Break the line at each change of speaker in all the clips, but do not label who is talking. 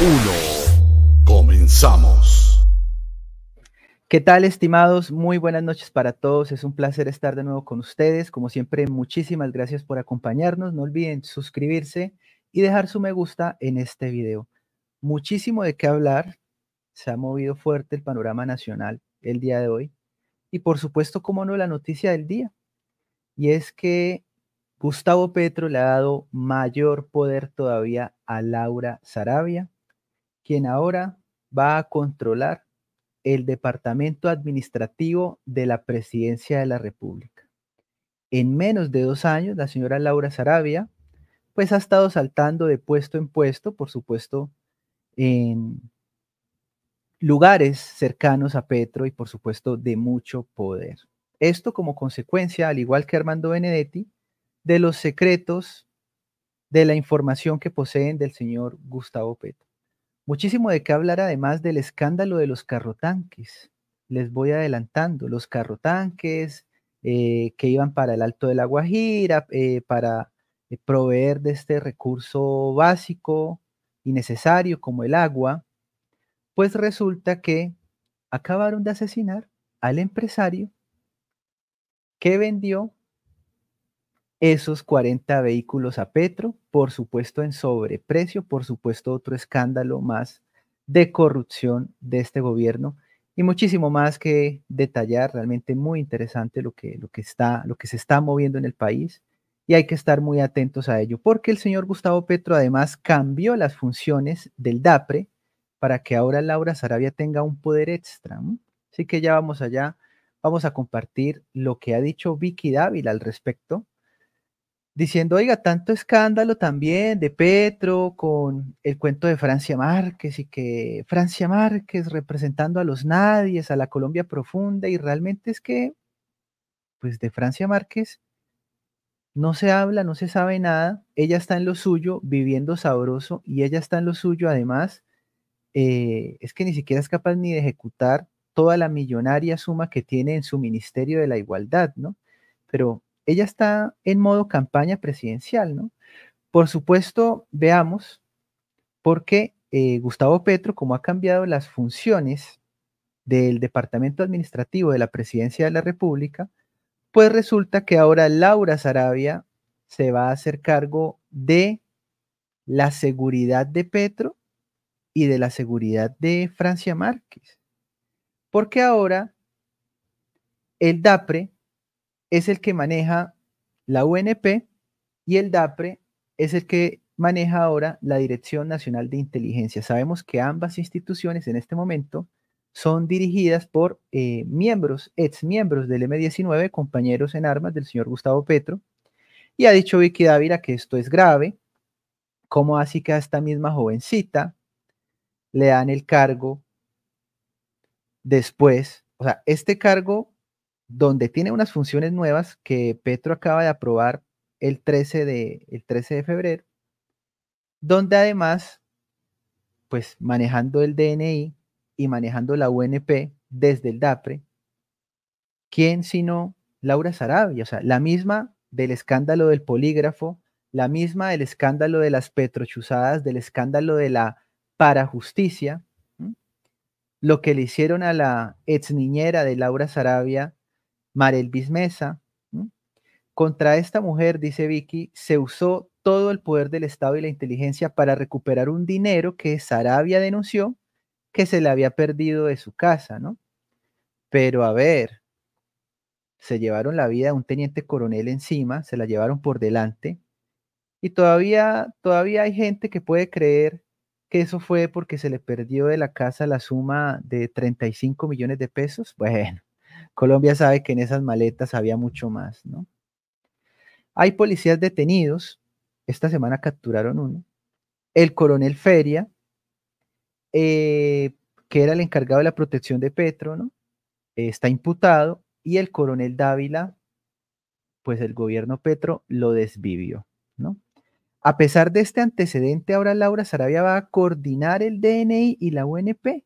1. Comenzamos.
¿Qué tal, estimados? Muy buenas noches para todos. Es un placer estar de nuevo con ustedes. Como siempre, muchísimas gracias por acompañarnos. No olviden suscribirse y dejar su me gusta en este video. Muchísimo de qué hablar. Se ha movido fuerte el panorama nacional el día de hoy. Y por supuesto, como no, la noticia del día. Y es que Gustavo Petro le ha dado mayor poder todavía a Laura Sarabia quien ahora va a controlar el Departamento Administrativo de la Presidencia de la República. En menos de dos años, la señora Laura Sarabia, pues ha estado saltando de puesto en puesto, por supuesto, en lugares cercanos a Petro y, por supuesto, de mucho poder. Esto como consecuencia, al igual que Armando Benedetti, de los secretos de la información que poseen del señor Gustavo Petro. Muchísimo de qué hablar además del escándalo de los carrotanques. Les voy adelantando, los carrotanques eh, que iban para el Alto de la Guajira, eh, para eh, proveer de este recurso básico y necesario como el agua, pues resulta que acabaron de asesinar al empresario que vendió esos 40 vehículos a Petro, por supuesto en sobreprecio, por supuesto otro escándalo más de corrupción de este gobierno y muchísimo más que detallar, realmente muy interesante lo que, lo que, está, lo que se está moviendo en el país y hay que estar muy atentos a ello, porque el señor Gustavo Petro además cambió las funciones del DAPRE para que ahora Laura Sarabia tenga un poder extra. Así que ya vamos allá, vamos a compartir lo que ha dicho Vicky Dávila al respecto diciendo, oiga, tanto escándalo también de Petro con el cuento de Francia Márquez y que Francia Márquez representando a los nadies, a la Colombia profunda, y realmente es que, pues de Francia Márquez no se habla, no se sabe nada, ella está en lo suyo, viviendo sabroso, y ella está en lo suyo además, eh, es que ni siquiera es capaz ni de ejecutar toda la millonaria suma que tiene en su Ministerio de la Igualdad, ¿no? Pero ella está en modo campaña presidencial, ¿no? Por supuesto, veamos por qué eh, Gustavo Petro, como ha cambiado las funciones del Departamento Administrativo de la Presidencia de la República, pues resulta que ahora Laura Sarabia se va a hacer cargo de la seguridad de Petro y de la seguridad de Francia Márquez. Porque ahora el DAPRE es el que maneja la UNP y el DAPRE es el que maneja ahora la Dirección Nacional de Inteligencia. Sabemos que ambas instituciones en este momento son dirigidas por eh, miembros, ex miembros del M19, compañeros en armas del señor Gustavo Petro. Y ha dicho Vicky Dávila que esto es grave. ¿Cómo así que a esta misma jovencita le dan el cargo después? O sea, este cargo donde tiene unas funciones nuevas que Petro acaba de aprobar el 13 de, el de febrero, donde además, pues manejando el DNI y manejando la UNP desde el DAPRE, ¿quién sino Laura Sarabia? O sea, la misma del escándalo del polígrafo, la misma del escándalo de las petrochuzadas, del escándalo de la parajusticia, justicia lo que le hicieron a la ex niñera de Laura Sarabia Marel Bismesa. Contra esta mujer, dice Vicky, se usó todo el poder del Estado y la inteligencia para recuperar un dinero que Sarabia denunció que se le había perdido de su casa, ¿no? Pero a ver, se llevaron la vida de un teniente coronel encima, se la llevaron por delante, y todavía, todavía hay gente que puede creer que eso fue porque se le perdió de la casa la suma de 35 millones de pesos. Bueno, Colombia sabe que en esas maletas había mucho más, ¿no? Hay policías detenidos, esta semana capturaron uno, el coronel Feria, eh, que era el encargado de la protección de Petro, ¿no? Eh, está imputado, y el coronel Dávila, pues el gobierno Petro lo desvivió, ¿no? A pesar de este antecedente, ahora Laura Sarabia va a coordinar el DNI y la UNP.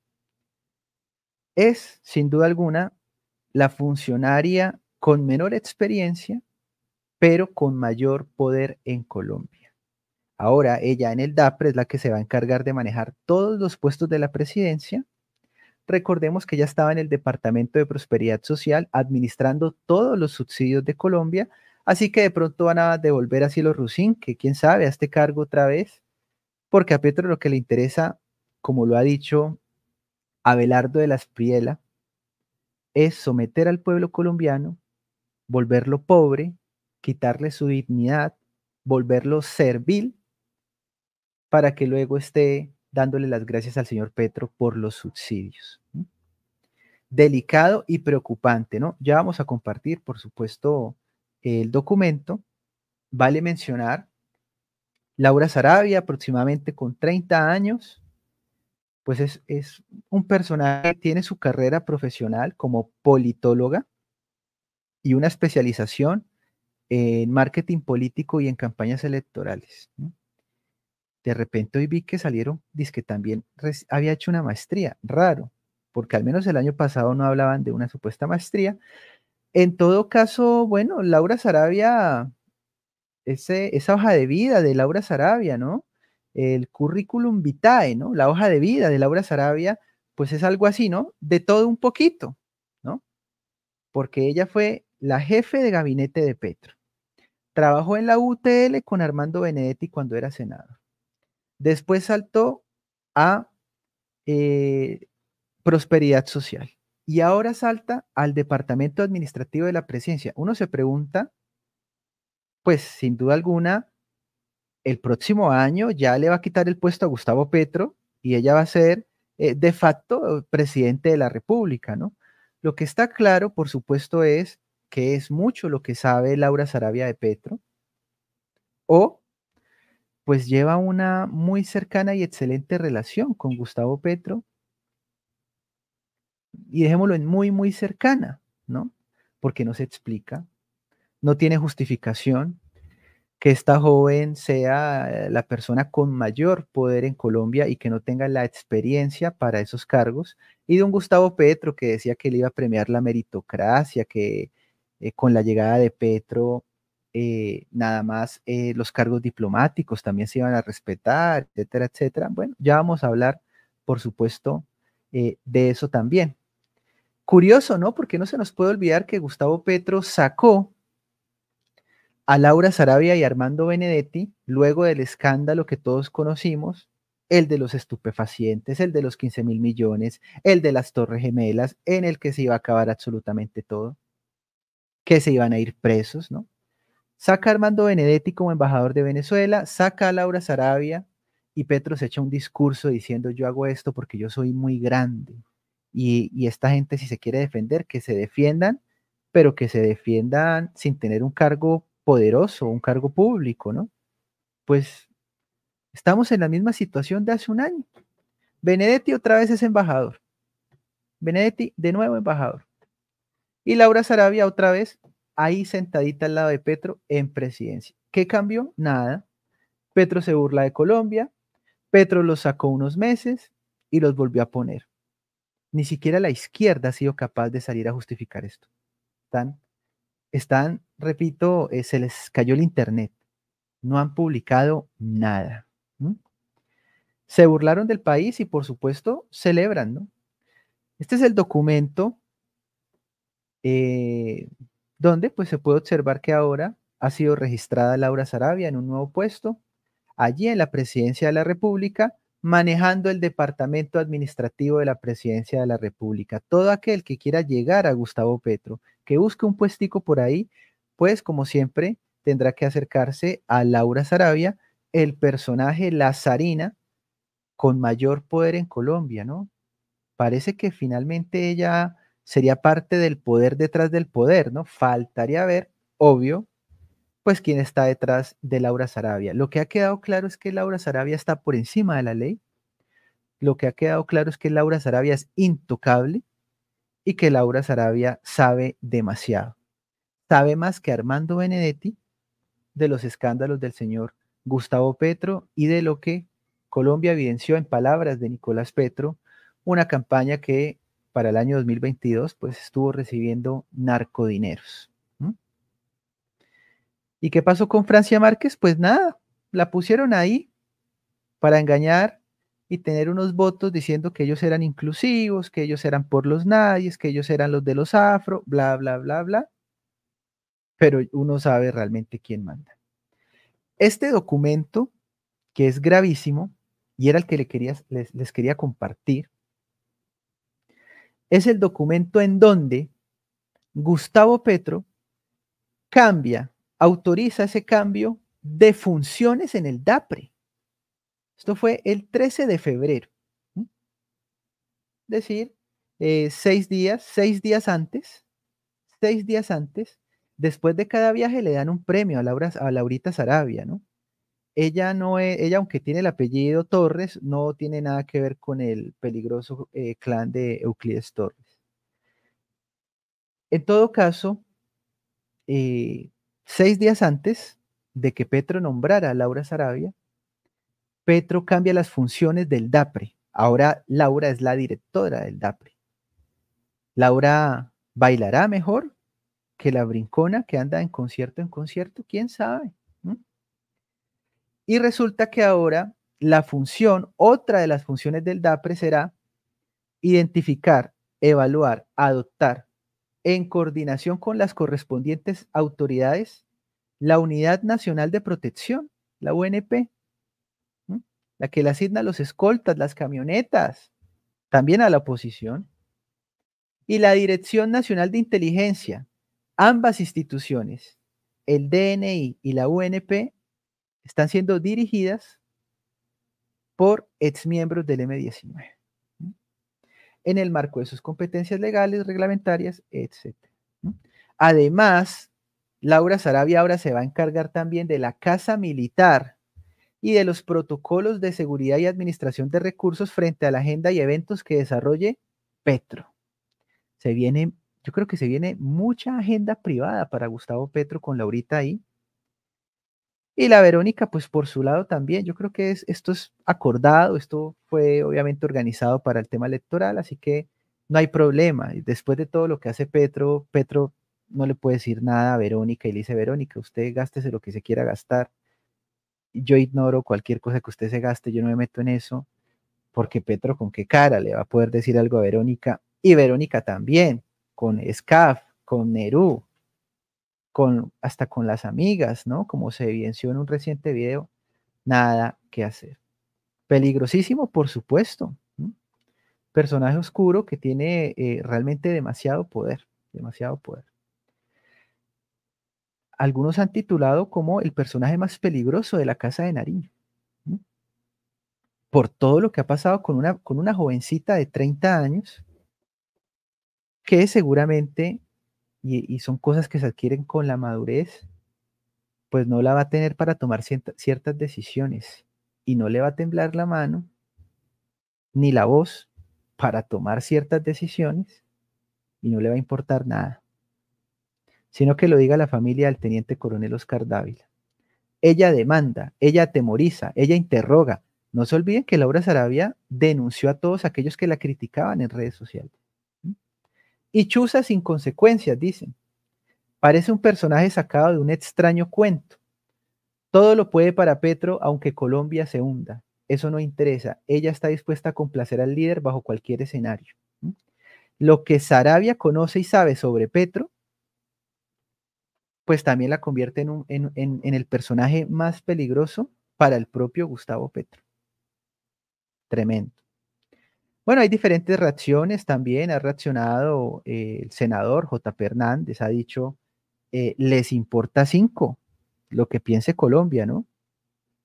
Es, sin duda alguna, la funcionaria con menor experiencia, pero con mayor poder en Colombia. Ahora ella en el DAPRE es la que se va a encargar de manejar todos los puestos de la presidencia. Recordemos que ella estaba en el Departamento de Prosperidad Social administrando todos los subsidios de Colombia, así que de pronto van a devolver a los Rusín, que quién sabe, a este cargo otra vez, porque a Petro lo que le interesa, como lo ha dicho Abelardo de la Espriela, es someter al pueblo colombiano, volverlo pobre, quitarle su dignidad, volverlo servil, para que luego esté dándole las gracias al señor Petro por los subsidios. Delicado y preocupante, ¿no? Ya vamos a compartir, por supuesto, el documento. Vale mencionar Laura Sarabia, aproximadamente con 30 años, pues es, un personaje que tiene su carrera profesional como politóloga y una especialización en marketing político y en campañas electorales. De repente hoy vi que salieron, dice que también había hecho una maestría, raro, porque al menos el año pasado no hablaban de una supuesta maestría. En todo caso, bueno, Laura Sarabia, esa hoja de vida de Laura Sarabia, ¿no? el currículum vitae, ¿no? La hoja de vida de Laura Sarabia, pues es algo así, ¿no? De todo un poquito, ¿no? Porque ella fue la jefe de gabinete de Petro. Trabajó en la UTL con Armando Benedetti cuando era senador. Después saltó a eh, Prosperidad Social y ahora salta al Departamento Administrativo de la Presidencia. Uno se pregunta, pues sin duda alguna, el próximo año ya le va a quitar el puesto a Gustavo Petro y ella va a ser eh, de facto presidente de la República, ¿no? Lo que está claro, por supuesto, es que es mucho lo que sabe Laura Sarabia de Petro, o pues lleva una muy cercana y excelente relación con Gustavo Petro, y dejémoslo en muy, muy cercana, ¿no? Porque no se explica, no tiene justificación, que esta joven sea eh, la persona con mayor poder en Colombia y que no tenga la experiencia para esos cargos, y de un Gustavo Petro que decía que le iba a premiar la meritocracia, que eh, con la llegada de Petro eh, nada más los cargos diplomáticos también se iban a respetar, etcétera, etcétera. Bueno, ya vamos a hablar, por supuesto, de eso también. Curioso, ¿no? Porque no se nos puede olvidar que Gustavo Petro sacó a Laura Sarabia y Armando Benedetti, luego del escándalo que todos conocimos, el de los estupefacientes, el de los 15 mil millones, el de las Torres Gemelas, en el que se iba a acabar absolutamente todo, que se iban a ir presos, ¿no? Saca Armando Benedetti como embajador de Venezuela, saca a Laura Sarabia y Petro se echa un discurso diciendo yo hago esto porque yo soy muy grande y, y esta gente si se quiere defender, que se defiendan, pero que se defiendan sin tener un cargo poderoso, un cargo público, ¿no? Pues estamos en la misma situación de hace un año. Benedetti otra vez es embajador. Benedetti de nuevo embajador. Y Laura Sarabia otra vez ahí sentadita al lado de Petro en presidencia. ¿Qué cambió? Nada. Petro se burla de Colombia, Petro los sacó unos meses y los volvió a poner. Ni siquiera la izquierda ha sido capaz de salir a justificar esto. Están, están repito, eh, se les cayó el Internet. No han publicado nada. Se burlaron del país y por supuesto celebran, ¿no? Este es el documento eh, donde pues, se puede observar que ahora ha sido registrada Laura Sarabia en un nuevo puesto, allí en la Presidencia de la República, manejando el Departamento Administrativo de la Presidencia de la República. Todo aquel que quiera llegar a Gustavo Petro, que busque un puestico por ahí, pues como siempre tendrá que acercarse a Laura Sarabia, el personaje Lazarina con mayor poder en Colombia, ¿no? Parece que finalmente ella sería parte del poder detrás del poder, ¿no? Faltaría ver, obvio, pues quién está detrás de Laura Sarabia. Lo que ha quedado claro es que Laura Sarabia está por encima de la ley. Lo que ha quedado claro es que Laura Sarabia es intocable y que Laura Sarabia sabe demasiado sabe más que Armando Benedetti de los escándalos del señor Gustavo Petro y de lo que Colombia evidenció en palabras de Nicolás Petro, una campaña que para el año 2022 pues estuvo recibiendo narcodineros. ¿Y qué pasó con Francia Márquez? Pues nada, la pusieron ahí para engañar y tener unos votos diciendo que ellos eran inclusivos, que ellos eran por los nadies, que ellos eran los de los afro, bla, bla, bla, bla pero uno sabe realmente quién manda. Este documento, que es gravísimo, y era el que le quería, les, quería compartir, es el documento en donde Gustavo Petro cambia, autoriza ese cambio de funciones en el DAPRE. Esto fue el 13 de febrero. Es decir, eh, seis días, seis días antes, seis días antes Después de cada viaje le dan un premio a, Laura, a Laurita Sarabia, ¿no? Ella, no ella, aunque tiene el apellido Torres, no tiene nada que ver con el peligroso eh, clan de Euclides Torres. En todo caso, eh, seis días antes de que Petro nombrara a Laura Sarabia, Petro cambia las funciones del DAPRE. Ahora Laura es la directora del DAPRE. Laura bailará mejor, que la brincona que anda en concierto en concierto, quién sabe. Y resulta que ahora la función, otra de las funciones del DAPRE será identificar, evaluar, adoptar, en coordinación con las correspondientes autoridades, la Unidad Nacional de Protección, la UNP, la que le asigna los escoltas, las camionetas, también a la oposición, y la Dirección Nacional de Inteligencia, Ambas instituciones, el DNI y la UNP, están siendo dirigidas por exmiembros del M19, en el marco de sus competencias legales, reglamentarias, etc. Además, Laura Sarabia ahora se va a encargar también de la Casa Militar y de los protocolos de seguridad y administración de recursos frente a la agenda y eventos que desarrolle Petro. Se vienen yo creo que se viene mucha agenda privada para Gustavo Petro con Laurita ahí. Y la Verónica, pues por su lado también, yo creo que esto es acordado, esto fue obviamente organizado para el tema electoral, así que no hay problema. Después de todo lo que hace Petro, Petro no le puede decir nada a Verónica y le dice, Verónica, usted gástese lo que se quiera gastar. Yo ignoro cualquier cosa que usted se gaste, yo no me meto en eso, porque Petro con qué cara le va a poder decir algo a Verónica y Verónica también con SCAF, con Nerú, con, hasta con las amigas, ¿no? Como se evidenció en un reciente video, nada que hacer. Peligrosísimo, por supuesto. Personaje oscuro que tiene eh, realmente demasiado poder, demasiado poder. Algunos han titulado como el personaje más peligroso de la Casa de Nariño. Por todo lo que ha pasado con una, con una jovencita de 30 años que seguramente, y, son cosas que se adquieren con la madurez, pues no la va a tener para tomar ciertas decisiones y no le va a temblar la mano ni la voz para tomar ciertas decisiones y no le va a importar nada, sino que lo diga la familia del teniente coronel Oscar Dávila. Ella demanda, ella atemoriza, ella interroga. No se olviden que Laura Sarabia denunció a todos aquellos que la criticaban en redes sociales y chusa sin consecuencias, dicen. Parece un personaje sacado de un extraño cuento. Todo lo puede para Petro, aunque Colombia se hunda. Eso no interesa. Ella está dispuesta a complacer al líder bajo cualquier escenario. ¿Mm? Lo que Sarabia conoce y sabe sobre Petro, pues también la convierte en el personaje más peligroso para el propio Gustavo Petro. Tremendo. Bueno, hay diferentes reacciones también. Ha reaccionado eh, el senador J. Fernández, ha dicho, eh, les importa cinco, lo que piense Colombia, ¿no?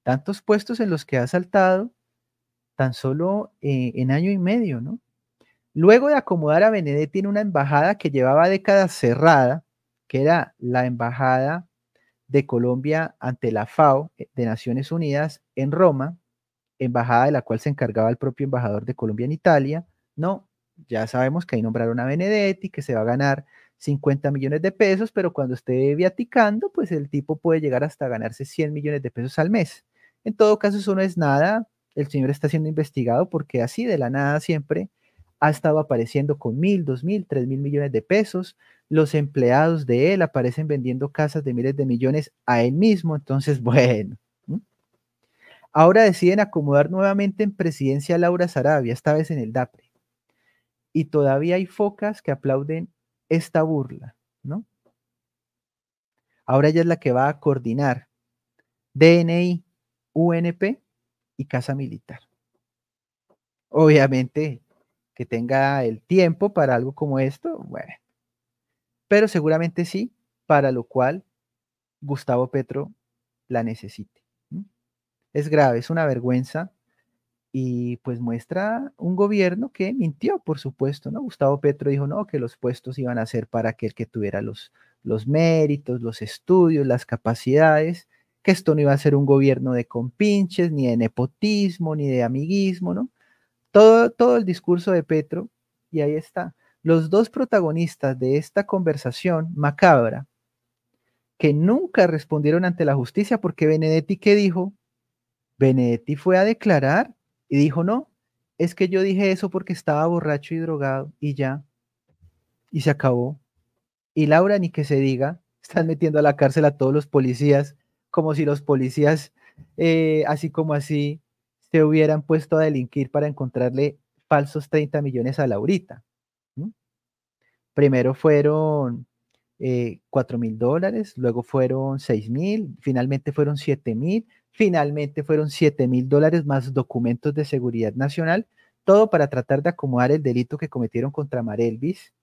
Tantos puestos en los que ha saltado tan solo eh, en año y medio, ¿no? Luego de acomodar a Benedetti en una embajada que llevaba décadas cerrada, que era la embajada de Colombia ante la FAO de Naciones Unidas en Roma, embajada de la cual se encargaba el propio embajador de Colombia en Italia. No, ya sabemos que ahí nombraron a Benedetti, que se va a ganar 50 millones de pesos, pero cuando esté viaticando, pues el tipo puede llegar hasta ganarse 100 millones de pesos al mes. En todo caso, eso no es nada. El señor está siendo investigado porque así de la nada siempre ha estado apareciendo con mil, dos mil, tres mil millones de pesos. Los empleados de él aparecen vendiendo casas de miles de millones a él mismo. Entonces, bueno, Ahora deciden acomodar nuevamente en presidencia Laura Sarabia, esta vez en el DAPRE. Y todavía hay focas que aplauden esta burla, ¿no? Ahora ella es la que va a coordinar DNI, UNP y Casa Militar. Obviamente que tenga el tiempo para algo como esto, bueno, pero seguramente sí, para lo cual Gustavo Petro la necesite es grave, es una vergüenza y pues muestra un gobierno que mintió, por supuesto, ¿no? Gustavo Petro dijo, no, que los puestos iban a ser para aquel que tuviera los, los méritos, los estudios, las capacidades, que esto no iba a ser un gobierno de compinches, ni de nepotismo, ni de amiguismo, ¿no? Todo, todo el discurso de Petro, y ahí está. Los dos protagonistas de esta conversación macabra, que nunca respondieron ante la justicia, porque Benedetti, ¿qué dijo? Benedetti fue a declarar y dijo, no, es que yo dije eso porque estaba borracho y drogado y ya, y se acabó. Y Laura, ni que se diga, están metiendo a la cárcel a todos los policías, como si los policías, eh, así como así, se hubieran puesto a delinquir para encontrarle falsos 30 millones a Laurita. Primero fueron eh, cuatro 4 mil dólares, luego fueron seis mil, finalmente fueron siete mil, finalmente fueron siete mil dólares más documentos de seguridad nacional, todo para tratar de acomodar el delito que cometieron contra Marelvis,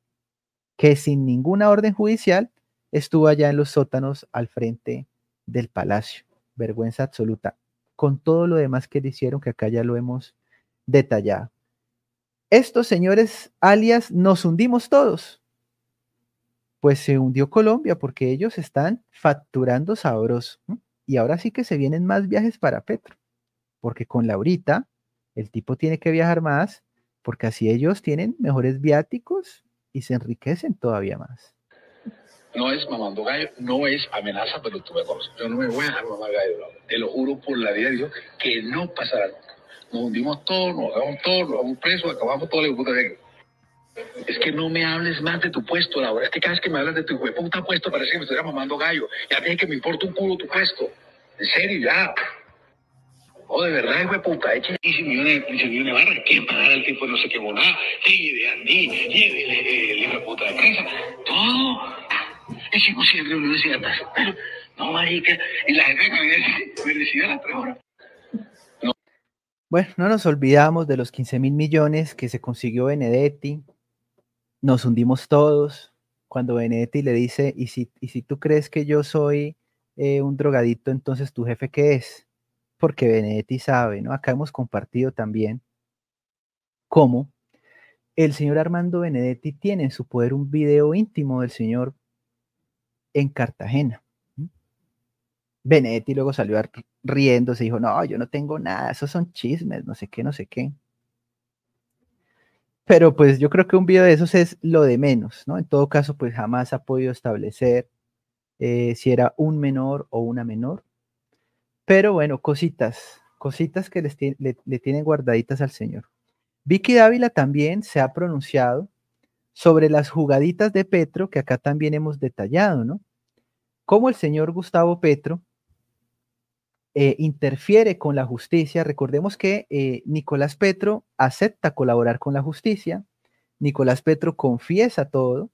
que sin ninguna orden judicial estuvo allá en los sótanos al frente del palacio. Vergüenza absoluta. Con todo lo demás que le hicieron, que acá ya lo hemos detallado. Estos señores alias nos hundimos todos pues se hundió Colombia porque ellos están facturando sabros Y ahora sí que se vienen más viajes para Petro, porque con Laurita el tipo tiene que viajar más, porque así ellos tienen mejores viáticos y se enriquecen todavía más.
No es mamando gallo, no es amenaza, pero tú me conoces. Yo no me voy a dejar mamar gallo, te lo juro por la vida de Dios que no pasará Nos hundimos todos, nos hagamos todos, nos hagamos preso, acabamos todo el es que no me hables más de tu puesto, Laura. Es que cada vez que me hablas de tu puta puesto parece que me estuviera mamando gallo. Ya dije que me importa un culo tu puesto. En serio, ya. Oh, de verdad, hijo de puta, eche 15 millones, 15 millones de barras. ¿Quién el al tipo no sé qué volá? Lleve a mí, lleve
el hijo de puta de prensa. Todo.
Y si no siempre no, marica. Y la gente que me decía a las tres
Bueno, no nos olvidamos de los 15 mil millones que se consiguió Benedetti, nos hundimos todos cuando Benedetti le dice, ¿y si, si tú crees que yo soy eh, un drogadito, entonces tu jefe qué es? Porque Benedetti sabe, ¿no? Acá hemos compartido también cómo el señor Armando Benedetti tiene en su poder un video íntimo del señor en Cartagena. Benedetti luego salió riendo, se dijo, no, yo no tengo nada, esos son chismes, no sé qué, no sé qué pero pues yo creo que un video de esos es lo de menos, ¿no? En todo caso, pues jamás ha podido establecer eh, si era un menor o una menor. Pero bueno, cositas, cositas que le, le tienen guardaditas al señor. Vicky Dávila también se ha pronunciado sobre las jugaditas de Petro, que acá también hemos detallado, ¿no? Cómo el señor Gustavo Petro eh, interfiere con la justicia. Recordemos que eh, Nicolás Petro acepta colaborar con la justicia, Nicolás Petro confiesa todo,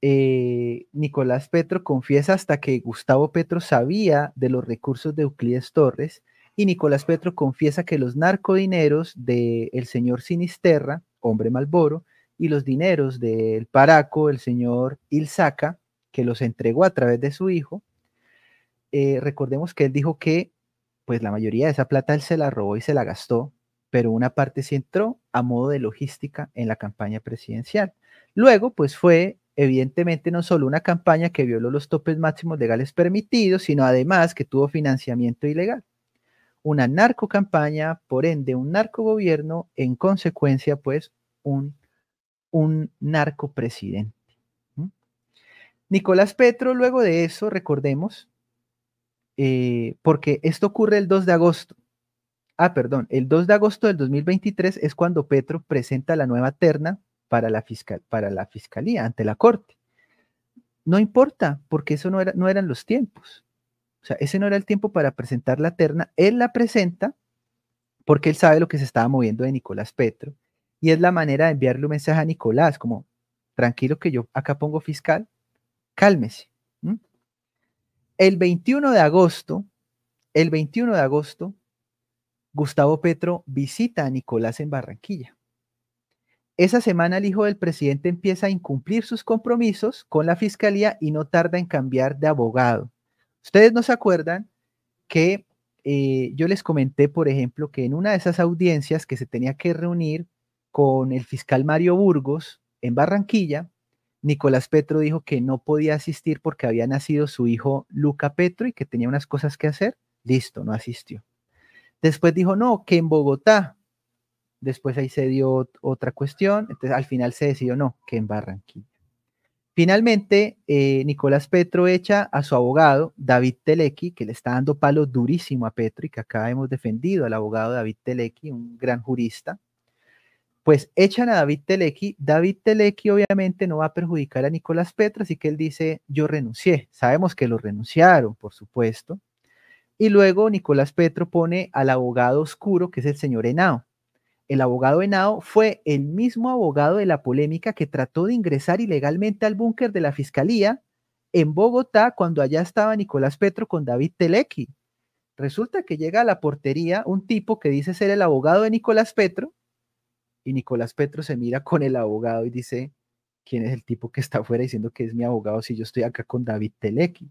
eh, Nicolás Petro confiesa hasta que Gustavo Petro sabía de los recursos de Euclides Torres y Nicolás Petro confiesa que los narcodineros del señor Sinisterra, hombre Malboro, y los dineros del Paraco, el señor Ilzaca, que los entregó a través de su hijo, eh, recordemos que él dijo que pues la mayoría de esa plata él se la robó y se la gastó, pero una parte se entró a modo de logística en la campaña presidencial. Luego, pues fue evidentemente no solo una campaña que violó los topes máximos legales permitidos, sino además que tuvo financiamiento ilegal. Una narcocampaña, por ende, un narcogobierno, en consecuencia, pues, un, un narcopresidente. Nicolás Petro, luego de eso, recordemos, eh, porque esto ocurre el 2 de agosto. Ah, perdón, el 2 de agosto del 2023 es cuando Petro presenta la nueva terna para la, fiscal, para la fiscalía, ante la corte. No importa, porque eso no, era, no eran los tiempos. O sea, ese no era el tiempo para presentar la terna. Él la presenta porque él sabe lo que se estaba moviendo de Nicolás Petro. Y es la manera de enviarle un mensaje a Nicolás, como, tranquilo que yo acá pongo fiscal, cálmese. El 21 de agosto, el 21 de agosto, Gustavo Petro visita a Nicolás en Barranquilla. Esa semana el hijo del presidente empieza a incumplir sus compromisos con la fiscalía y no tarda en cambiar de abogado. Ustedes no se acuerdan que eh, yo les comenté, por ejemplo, que en una de esas audiencias que se tenía que reunir con el fiscal Mario Burgos en Barranquilla, Nicolás Petro dijo que no podía asistir porque había nacido su hijo Luca Petro y que tenía unas cosas que hacer. Listo, no asistió. Después dijo, no, que en Bogotá. Después ahí se dio otra cuestión. Entonces al final se decidió, no, que en Barranquilla. Finalmente, eh, Nicolás Petro echa a su abogado, David Telequi, que le está dando palo durísimo a Petro y que acá hemos defendido al abogado David Telequi, un gran jurista, pues echan a David Telequi. David Telequi obviamente no va a perjudicar a Nicolás Petro, así que él dice, yo renuncié. Sabemos que lo renunciaron, por supuesto. Y luego Nicolás Petro pone al abogado oscuro, que es el señor Henao. El abogado Henao fue el mismo abogado de la polémica que trató de ingresar ilegalmente al búnker de la fiscalía en Bogotá cuando allá estaba Nicolás Petro con David Telequi. Resulta que llega a la portería un tipo que dice ser el abogado de Nicolás Petro, y Nicolás Petro se mira con el abogado y dice, ¿quién es el tipo que está afuera diciendo que es mi abogado si yo estoy acá con David Telequi?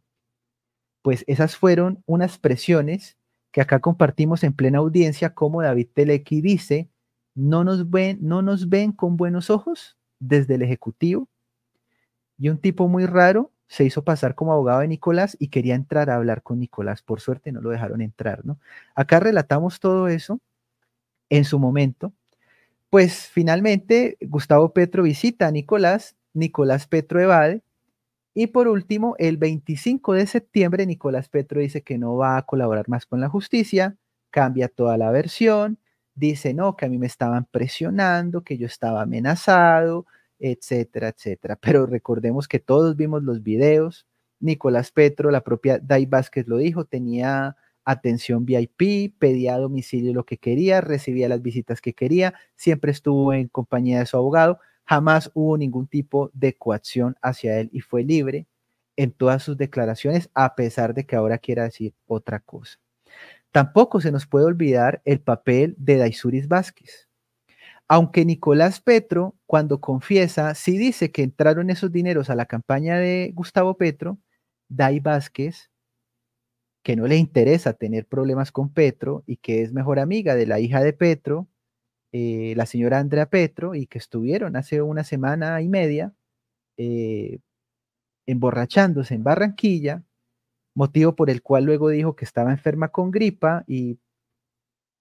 Pues esas fueron unas presiones que acá compartimos en plena audiencia, como David Telequi dice, no nos ven, no nos ven con buenos ojos desde el Ejecutivo. Y un tipo muy raro se hizo pasar como abogado de Nicolás y quería entrar a hablar con Nicolás. Por suerte no lo dejaron entrar, ¿no? Acá relatamos todo eso en su momento pues finalmente Gustavo Petro visita a Nicolás, Nicolás Petro evade, y por último, el 25 de septiembre, Nicolás Petro dice que no va a colaborar más con la justicia, cambia toda la versión, dice, no, que a mí me estaban presionando, que yo estaba amenazado, etcétera, etcétera. Pero recordemos que todos vimos los videos, Nicolás Petro, la propia Dai Vázquez lo dijo, tenía atención VIP, pedía a domicilio lo que quería, recibía las visitas que quería, siempre estuvo en compañía de su abogado, jamás hubo ningún tipo de coacción hacia él y fue libre en todas sus declaraciones, a pesar de que ahora quiera decir otra cosa. Tampoco se nos puede olvidar el papel de Daisuris Vázquez. Aunque Nicolás Petro, cuando confiesa, sí dice que entraron esos dineros a la campaña de Gustavo Petro, Dai Vázquez que no le interesa tener problemas con Petro y que es mejor amiga de la hija de Petro, eh, la señora Andrea Petro, y que estuvieron hace una semana y media eh, emborrachándose en Barranquilla, motivo por el cual luego dijo que estaba enferma con gripa y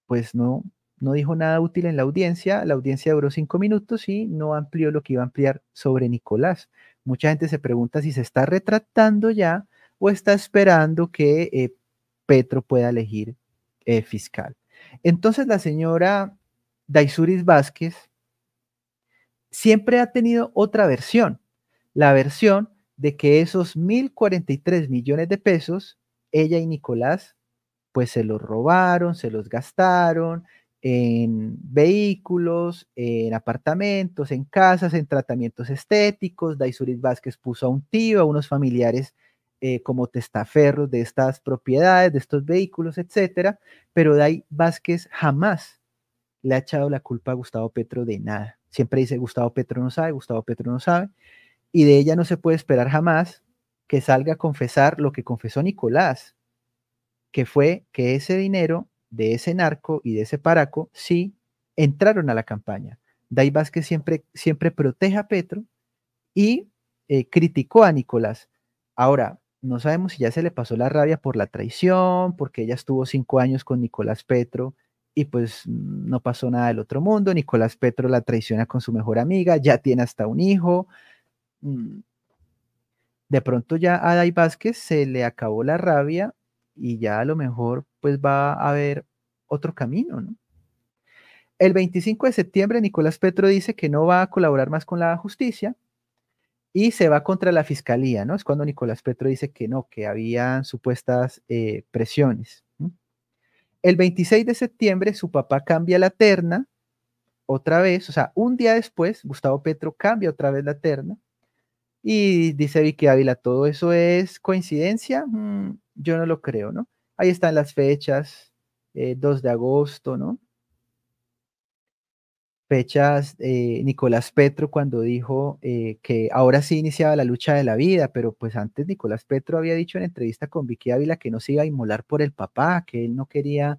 pues no, no dijo nada útil en la audiencia. La audiencia duró cinco minutos y no amplió lo que iba a ampliar sobre Nicolás. Mucha gente se pregunta si se está retratando ya está esperando que eh, Petro pueda elegir eh, fiscal. Entonces la señora Daisuris Vázquez siempre ha tenido otra versión, la versión de que esos 1.043 millones de pesos, ella y Nicolás, pues se los robaron, se los gastaron en vehículos, en apartamentos, en casas, en tratamientos estéticos. Daisuris Vázquez puso a un tío, a unos familiares eh, como testaferros de estas propiedades, de estos vehículos, etcétera. Pero Day Vázquez jamás le ha echado la culpa a Gustavo Petro de nada. Siempre dice Gustavo Petro no sabe, Gustavo Petro no sabe. Y de ella no se puede esperar jamás que salga a confesar lo que confesó Nicolás, que fue que ese dinero de ese narco y de ese paraco sí entraron a la campaña. Day Vázquez siempre, siempre protege a Petro y eh, criticó a Nicolás. Ahora, no sabemos si ya se le pasó la rabia por la traición, porque ella estuvo cinco años con Nicolás Petro y pues no pasó nada del otro mundo. Nicolás Petro la traiciona con su mejor amiga, ya tiene hasta un hijo. Mm. De pronto ya a Day Vázquez se le acabó la rabia y ya a lo mejor pues va a haber otro camino, ¿no? El 25 de septiembre Nicolás Petro dice que no va a colaborar más con la justicia y se va contra la fiscalía, ¿no? Es cuando Nicolás Petro dice que no, que habían supuestas eh, presiones. El 26 de septiembre su papá cambia la terna otra vez, o sea, un día después Gustavo Petro cambia otra vez la terna y dice Vicky Ávila, todo eso es coincidencia, mm, yo no lo creo, ¿no? Ahí están las fechas, 2 eh, de agosto, ¿no? fechas eh, Nicolás Petro cuando dijo eh, que ahora sí iniciaba la lucha de la vida, pero pues antes Nicolás Petro había dicho en entrevista con Vicky Ávila que no se iba a inmolar por el papá, que él no quería,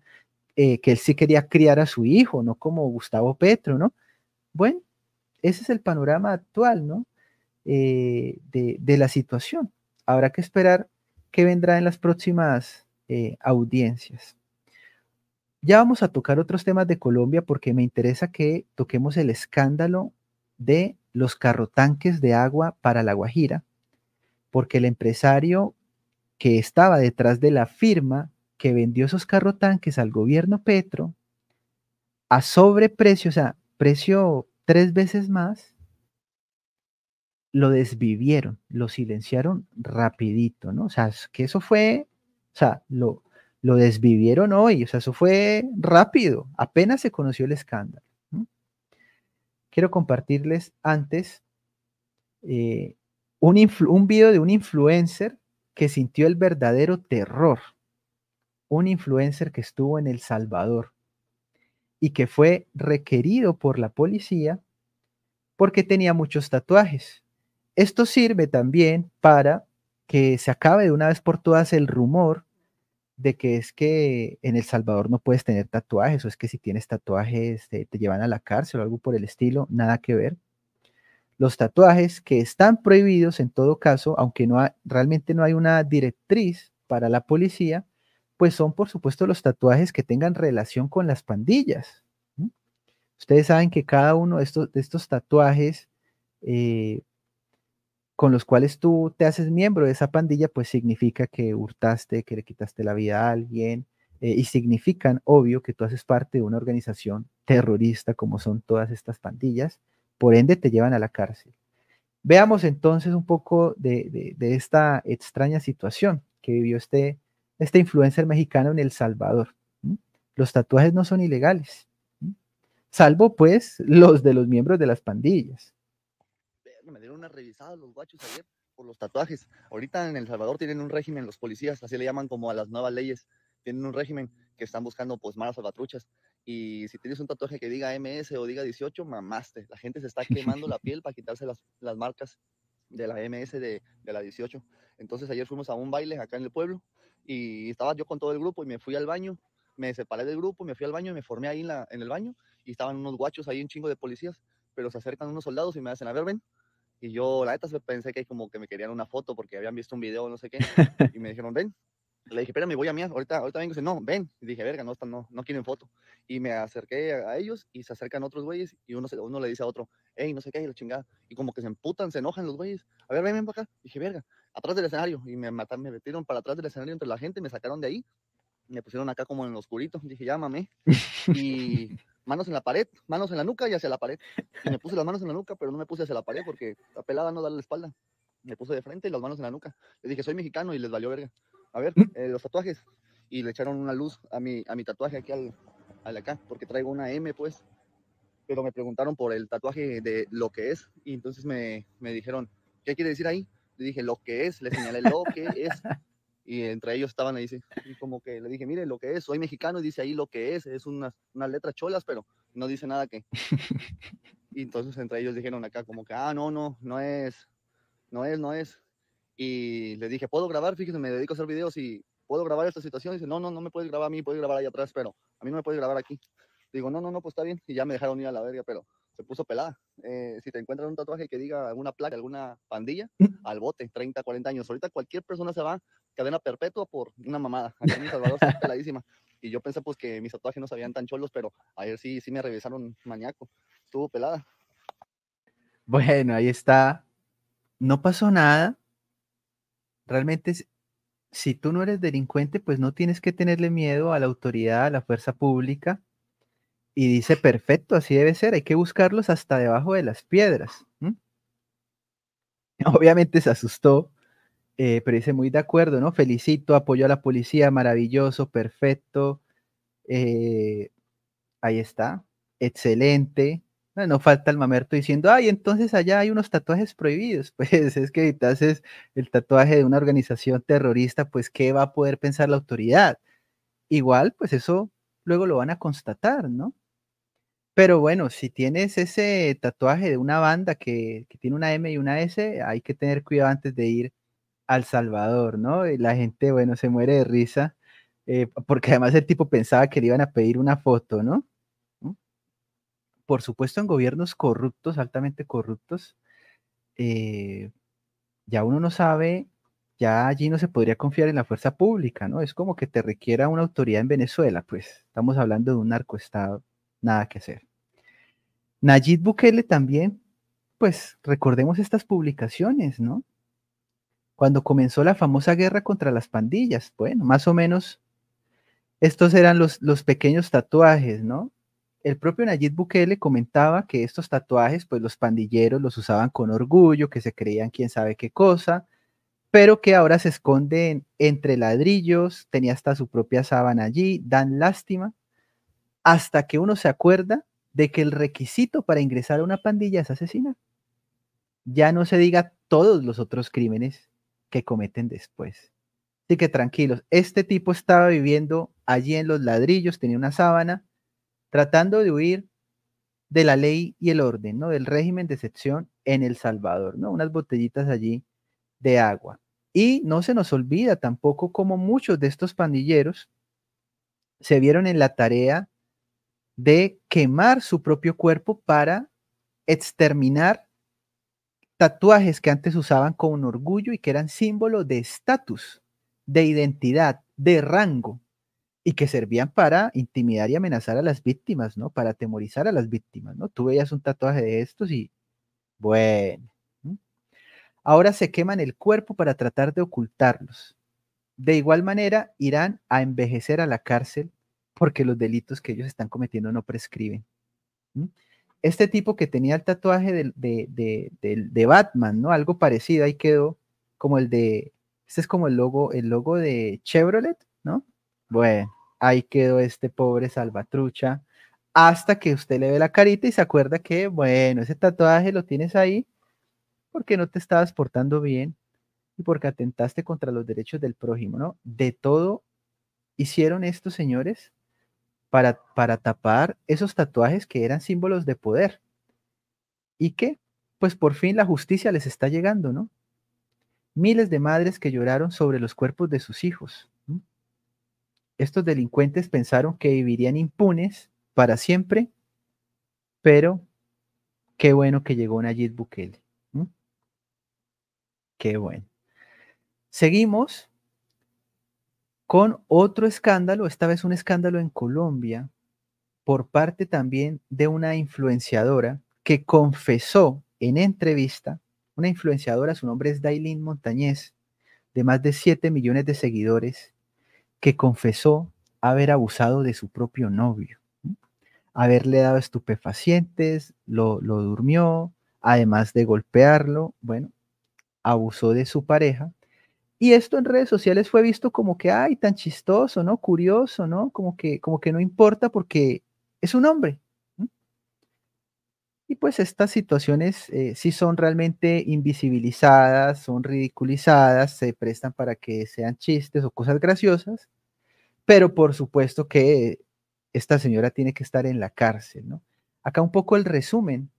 eh, que él sí quería criar a su hijo, no como Gustavo Petro, ¿no? Bueno, ese es el panorama actual, ¿no? De, de, la situación. Habrá que esperar qué vendrá en las próximas audiencias. Ya vamos a tocar otros temas de Colombia porque me interesa que toquemos el escándalo de los carrotanques de agua para La Guajira, porque el empresario que estaba detrás de la firma que vendió esos carrotanques al gobierno Petro a sobreprecio, o sea, precio tres veces más, lo desvivieron, lo silenciaron rapidito, ¿no? O sea, que eso fue, o sea, lo, lo desvivieron hoy, o sea, eso fue rápido, apenas se conoció el escándalo. Quiero compartirles antes eh, un, un video de un influencer que sintió el verdadero terror, un influencer que estuvo en El Salvador y que fue requerido por la policía porque tenía muchos tatuajes. Esto sirve también para que se acabe de una vez por todas el rumor de que es que en El Salvador no puedes tener tatuajes o es que si tienes tatuajes eh, te, llevan a la cárcel o algo por el estilo, nada que ver. Los tatuajes que están prohibidos en todo caso, aunque no realmente no hay una directriz para la policía, pues son por supuesto los tatuajes que tengan relación con las pandillas. Ustedes saben que cada uno de estos, de estos tatuajes eh, con los cuales tú te haces miembro de esa pandilla, pues significa que hurtaste, que le quitaste la vida a alguien, eh, y significan, obvio, que tú haces parte de una organización terrorista como son todas estas pandillas, por ende te llevan a la cárcel. Veamos entonces un poco de, esta extraña situación que vivió este, este influencer mexicano en El Salvador. Los tatuajes no son ilegales, salvo pues los de los miembros de las pandillas
revisados los guachos ayer por los tatuajes. Ahorita en El Salvador tienen un régimen los policías, así le llaman como a las nuevas leyes. Tienen un régimen que están buscando pues malas salvatruchas. Y si tienes un tatuaje que diga MS o diga 18, mamaste. La gente se está quemando la piel para quitarse las, las marcas de la MS de, de, la 18. Entonces ayer fuimos a un baile acá en el pueblo y estaba yo con todo el grupo y me fui al baño, me separé del grupo, me fui al baño y me formé ahí en, la, en el baño y estaban unos guachos ahí, un chingo de policías, pero se acercan unos soldados y me hacen, a ver, ven, y yo, la neta, pensé que como que me querían una foto porque habían visto un video, no sé qué. Y me dijeron, ven. Le dije, espérame, voy a mirar, ahorita, ahorita vengo. Y dice, no, ven. Y dije, verga, no, no, no quieren foto. Y me acerqué a, ellos y se acercan otros güeyes y uno, se, uno le dice a otro, hey, no sé qué, y la chingada. Y como que se emputan, se enojan los güeyes. A ver, ven, ven para acá. dije, verga, atrás del escenario. Y me mataron, me metieron para atrás del escenario entre la gente, me sacaron de ahí me pusieron acá como en el oscurito. Dije, llámame. Y manos en la pared, manos en la nuca y hacia la pared. me puse las manos en la nuca, pero no me puse hacia la pared porque la pelada no da la espalda. Me puse de frente y las manos en la nuca. Le dije, soy mexicano y les valió verga. A ver, eh, los tatuajes. Y le echaron una luz a mi, a mi tatuaje aquí al, al acá, porque traigo una M, pues. Pero me preguntaron por el tatuaje de lo que es. Y entonces me, me dijeron, ¿qué quiere decir ahí? Le dije, lo que es, le señalé lo que es. y entre ellos estaban ahí, sí. Y como que le dije, miren lo que es, soy mexicano, y dice ahí lo que es, es unas, unas letras cholas, pero no dice nada que. Y entonces entre ellos dijeron acá como que, ah, no, no, no es, no es, no es. Y le dije, ¿puedo grabar? Fíjense, me dedico a hacer videos y ¿puedo grabar esta situación? dice, no, no, no me puedes grabar a mí, puedes grabar ahí atrás, pero a mí no me puedes grabar aquí. Digo, no, no, no, pues está bien. Y ya me dejaron ir a la verga, pero se puso pelada. Eh, si te encuentras un tatuaje que diga alguna placa, alguna pandilla, al bote, 30, 40 años. Ahorita cualquier persona se va cadena perpetua por una mamada. en Salvador Y yo pensé pues que mis tatuajes no sabían tan cholos, pero ayer sí, sí me revisaron mañaco. Estuvo
pelada. Bueno, ahí está. No pasó nada. Realmente, si tú no eres delincuente, pues no tienes que tenerle miedo a la autoridad, a la fuerza pública. Y dice, perfecto, así debe ser. Hay que buscarlos hasta debajo de las piedras. Obviamente se asustó eh, pero dice muy de acuerdo, ¿no? Felicito, apoyo a la policía, maravilloso, perfecto. Eh, ahí está, excelente. No, falta el mamerto diciendo, ay, entonces allá hay unos tatuajes prohibidos. Pues es que si te haces el tatuaje de una organización terrorista, pues ¿qué va a poder pensar la autoridad? Igual, pues eso luego lo van a constatar, ¿no? Pero bueno, si tienes ese tatuaje de una banda que tiene una M y una S, hay que tener cuidado antes de ir al Salvador, ¿no? Y la gente, bueno, se muere de risa, eh, porque además el tipo pensaba que le iban a pedir una foto, ¿no? Por supuesto, en gobiernos corruptos, altamente corruptos, eh, ya uno no sabe, ya allí no se podría confiar en la fuerza pública, ¿no? Es como que te requiera una autoridad en Venezuela, pues estamos hablando de un narcoestado, nada que hacer. Nayib Bukele también, pues recordemos estas publicaciones, ¿no? cuando comenzó la famosa guerra contra las pandillas. Bueno, más o menos estos eran los, los pequeños tatuajes, ¿no? El propio Nayib Bukele comentaba que estos tatuajes, pues los pandilleros los usaban con orgullo, que se creían quién sabe qué cosa, pero que ahora se esconden entre ladrillos, tenía hasta su propia sábana allí, dan lástima, hasta que uno se acuerda de que el requisito para ingresar a una pandilla es asesinar. Ya no se diga todos los otros crímenes que cometen después. Así que tranquilos, este tipo estaba viviendo allí en los ladrillos, tenía una sábana, tratando de huir de la ley y el orden, ¿no? Del régimen de excepción en El Salvador, ¿no? Unas botellitas allí de agua. Y no se nos olvida tampoco como muchos de estos pandilleros se vieron en la tarea de quemar su propio cuerpo para exterminar tatuajes que antes usaban con orgullo y que eran símbolo de estatus, de identidad, de rango, y que servían para intimidar y amenazar a las víctimas, ¿no? Para atemorizar a las víctimas, ¿no? Tú veías un tatuaje de estos y, bueno, ahora se queman el cuerpo para tratar de ocultarlos. De igual manera, irán a envejecer a la cárcel porque los delitos que ellos están cometiendo no prescriben este tipo que tenía el tatuaje de, de, de, Batman, ¿no? Algo parecido, ahí quedó como el de, este es como el logo, el logo de Chevrolet, ¿no? Bueno, ahí quedó este pobre salvatrucha, hasta que usted le ve la carita y se acuerda que, bueno, ese tatuaje lo tienes ahí porque no te estabas portando bien y porque atentaste contra los derechos del prójimo, ¿no? De todo hicieron estos señores para, tapar esos tatuajes que eran símbolos de poder y qué? pues por fin la justicia les está llegando, ¿no? Miles de madres que lloraron sobre los cuerpos de sus hijos. Estos delincuentes pensaron que vivirían impunes para siempre, pero qué bueno que llegó Nayib Bukele. Qué bueno. Seguimos con otro escándalo, esta vez un escándalo en Colombia, por parte también de una influenciadora que confesó en entrevista, una influenciadora, su nombre es Dailin Montañez, de más de 7 millones de seguidores, que confesó haber abusado de su propio novio, haberle dado estupefacientes, lo, lo durmió, además de golpearlo, bueno, abusó de su pareja y esto en redes sociales fue visto como que, ay, tan chistoso, ¿no? Curioso, ¿no? Como que, como que no importa porque es un hombre. Y pues estas situaciones eh, sí son realmente invisibilizadas, son ridiculizadas, se prestan para que sean chistes o cosas graciosas, pero por supuesto que esta señora tiene que estar en la cárcel, ¿no? Acá un poco el resumen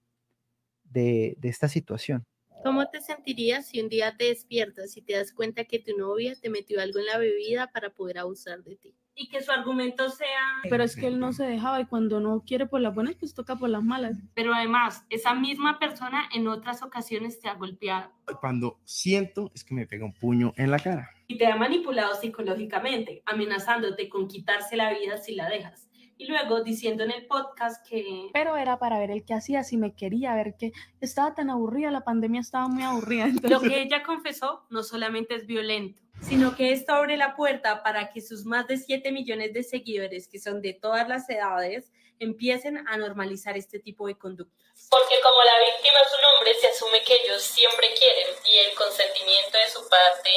de esta situación.
¿Cómo te sentirías si un día te despiertas y te das cuenta que tu novia te metió algo en la bebida para poder abusar de ti? Y que su argumento sea... Pero es que él no se dejaba y cuando no quiere por las buenas, pues toca por las malas. Pero además, esa misma persona en otras ocasiones te ha golpeado.
Cuando siento es que me pega un puño en la cara.
Y te ha manipulado psicológicamente, amenazándote con quitarse la vida si la dejas y luego diciendo en el podcast que... Pero era para ver el que hacía, si me quería, ver que estaba tan aburrida, la pandemia estaba muy aburrida. Lo que ella confesó no solamente es violento, sino que esto abre la puerta para que sus más de 7 millones de seguidores, que son de todas las edades, empiecen a normalizar este tipo de conductas. Porque como la víctima es un hombre, se asume que ellos siempre quieren y el consentimiento de su parte,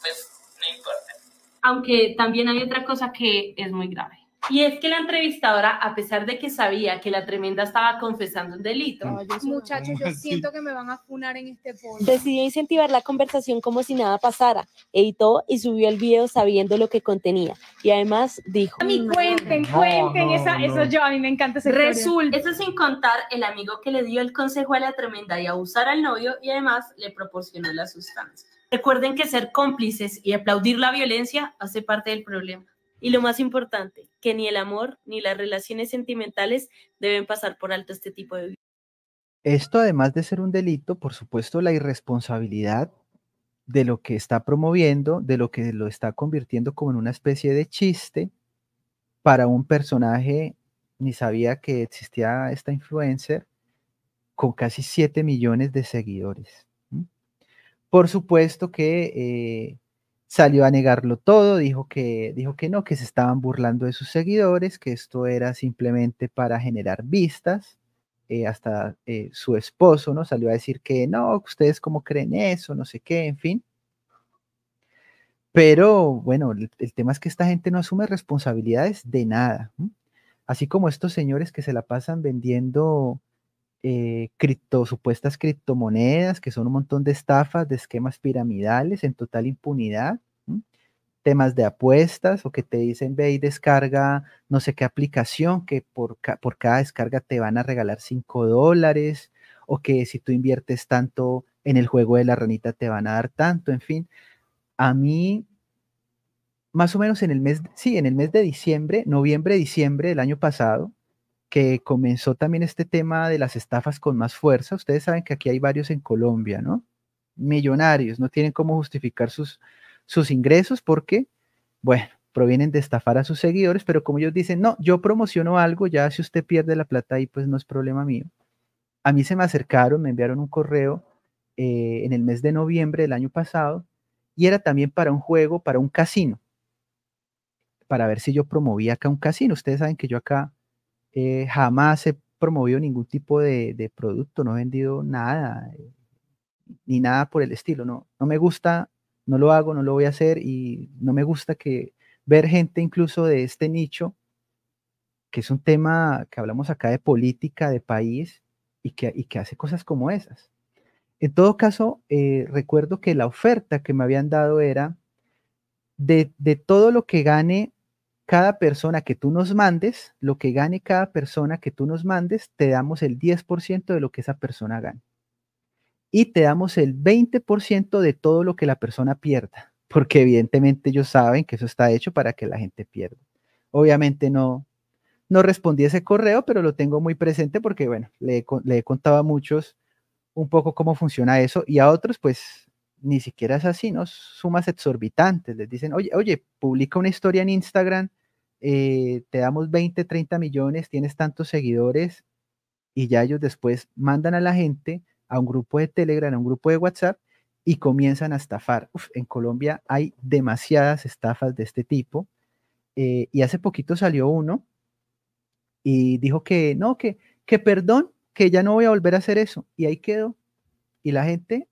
pues no importa. Aunque también hay otra cosa que es muy grave. Y es que la entrevistadora, a pesar de que sabía que la tremenda estaba confesando un delito, muchachos, yo siento que me van a funar en este punto. Decidió incentivar la conversación como si nada pasara. Editó y subió el video sabiendo lo que contenía. Y además dijo: A mí cuenten, cuenten, eso yo, a mí me encanta ese Resulta, eso sin contar el amigo que le dio el consejo a la tremenda de abusar al novio y además le proporcionó la sustancia. Recuerden que ser cómplices y aplaudir la violencia hace parte del problema. Y lo más importante, que ni el amor ni las relaciones sentimentales deben pasar por alto este tipo de
Esto, además de ser un delito, por supuesto, la irresponsabilidad de lo que está promoviendo, de lo que lo está convirtiendo como en una especie de chiste para un personaje, ni sabía que existía esta influencer, con casi 7 millones de seguidores. Por supuesto que eh, salió a negarlo todo, dijo que, dijo que no, que se estaban burlando de sus seguidores, que esto era simplemente para generar vistas. Eh, hasta eh, su esposo, ¿no? Salió a decir que no, ustedes cómo creen eso, no sé qué, en fin. Pero bueno, el, tema es que esta gente no asume responsabilidades de nada. Así como estos señores que se la pasan vendiendo eh, cripto, supuestas criptomonedas, que son un montón de estafas, de esquemas piramidales en total impunidad, temas de apuestas o que te dicen, ve y descarga no sé qué aplicación, que por, por cada descarga te van a regalar 5 dólares, o que si tú inviertes tanto en el juego de la ranita te van a dar tanto, en fin. A mí, más o menos en el mes, sí, en el mes de diciembre, noviembre, diciembre del año pasado, que comenzó también este tema de las estafas con más fuerza. Ustedes saben que aquí hay varios en Colombia, ¿no? Millonarios, no tienen cómo justificar sus, sus ingresos porque, bueno, provienen de estafar a sus seguidores, pero como ellos dicen, no, yo promociono algo, ya si usted pierde la plata ahí, pues no es problema mío. A mí se me acercaron, me enviaron un correo eh, en el mes de noviembre del año pasado y era también para un juego, para un casino, para ver si yo promovía acá un casino. Ustedes saben que yo acá eh, jamás he promovido ningún tipo de, producto, no he vendido nada, eh, ni nada por el estilo, no, no me gusta, no lo hago, no lo voy a hacer y no me gusta que ver gente incluso de este nicho, que es un tema que hablamos acá de política, de país, y que, que hace cosas como esas. En todo caso, eh, recuerdo que la oferta que me habían dado era de todo lo que gane cada persona que tú nos mandes, lo que gane cada persona que tú nos mandes, te damos el 10% de lo que esa persona gane. Y te damos el 20% de todo lo que la persona pierda, porque evidentemente ellos saben que eso está hecho para que la gente pierda. Obviamente no, no respondí ese correo, pero lo tengo muy presente porque, bueno, le, le he contado a muchos un poco cómo funciona eso y a otros, pues ni siquiera es así, ¿no? Sumas exorbitantes, les dicen, oye, oye, publica una historia en Instagram, eh, te damos 20, 30 millones, tienes tantos seguidores, y ya ellos después mandan a la gente a un grupo de Telegram, a un grupo de WhatsApp, y comienzan a estafar. Uf, en Colombia hay demasiadas estafas de este tipo. Eh, y hace poquito salió uno y dijo que no, que, que perdón, que ya no voy a volver a hacer eso. Y ahí quedó. Y la gente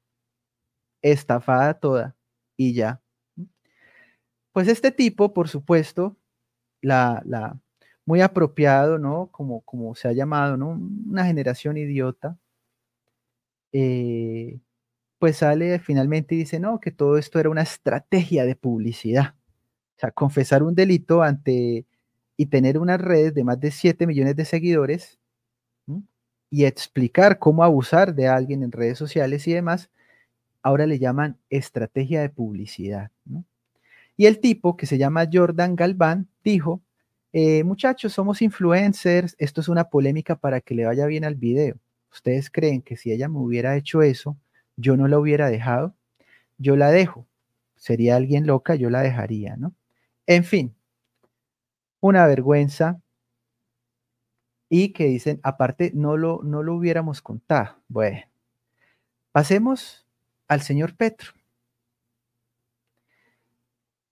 estafada toda y ya. Pues este tipo, por supuesto, la, la muy apropiado, ¿no? Como, como se ha llamado, ¿no? Una generación idiota, eh, pues sale finalmente y dice, no, que todo esto era una estrategia de publicidad. O sea, confesar un delito ante y tener unas redes de más de 7 millones de seguidores y explicar cómo abusar de alguien en redes sociales y demás, ahora le llaman estrategia de publicidad. ¿no? Y el tipo, que se llama Jordan Galván, dijo, eh, muchachos, somos influencers, esto es una polémica para que le vaya bien al video. ¿Ustedes creen que si ella me hubiera hecho eso, yo no la hubiera dejado? Yo la dejo. Sería alguien loca, yo la dejaría, ¿no? En fin, una vergüenza. Y que dicen, aparte, no lo, no lo hubiéramos contado. Bueno, pasemos al señor Petro.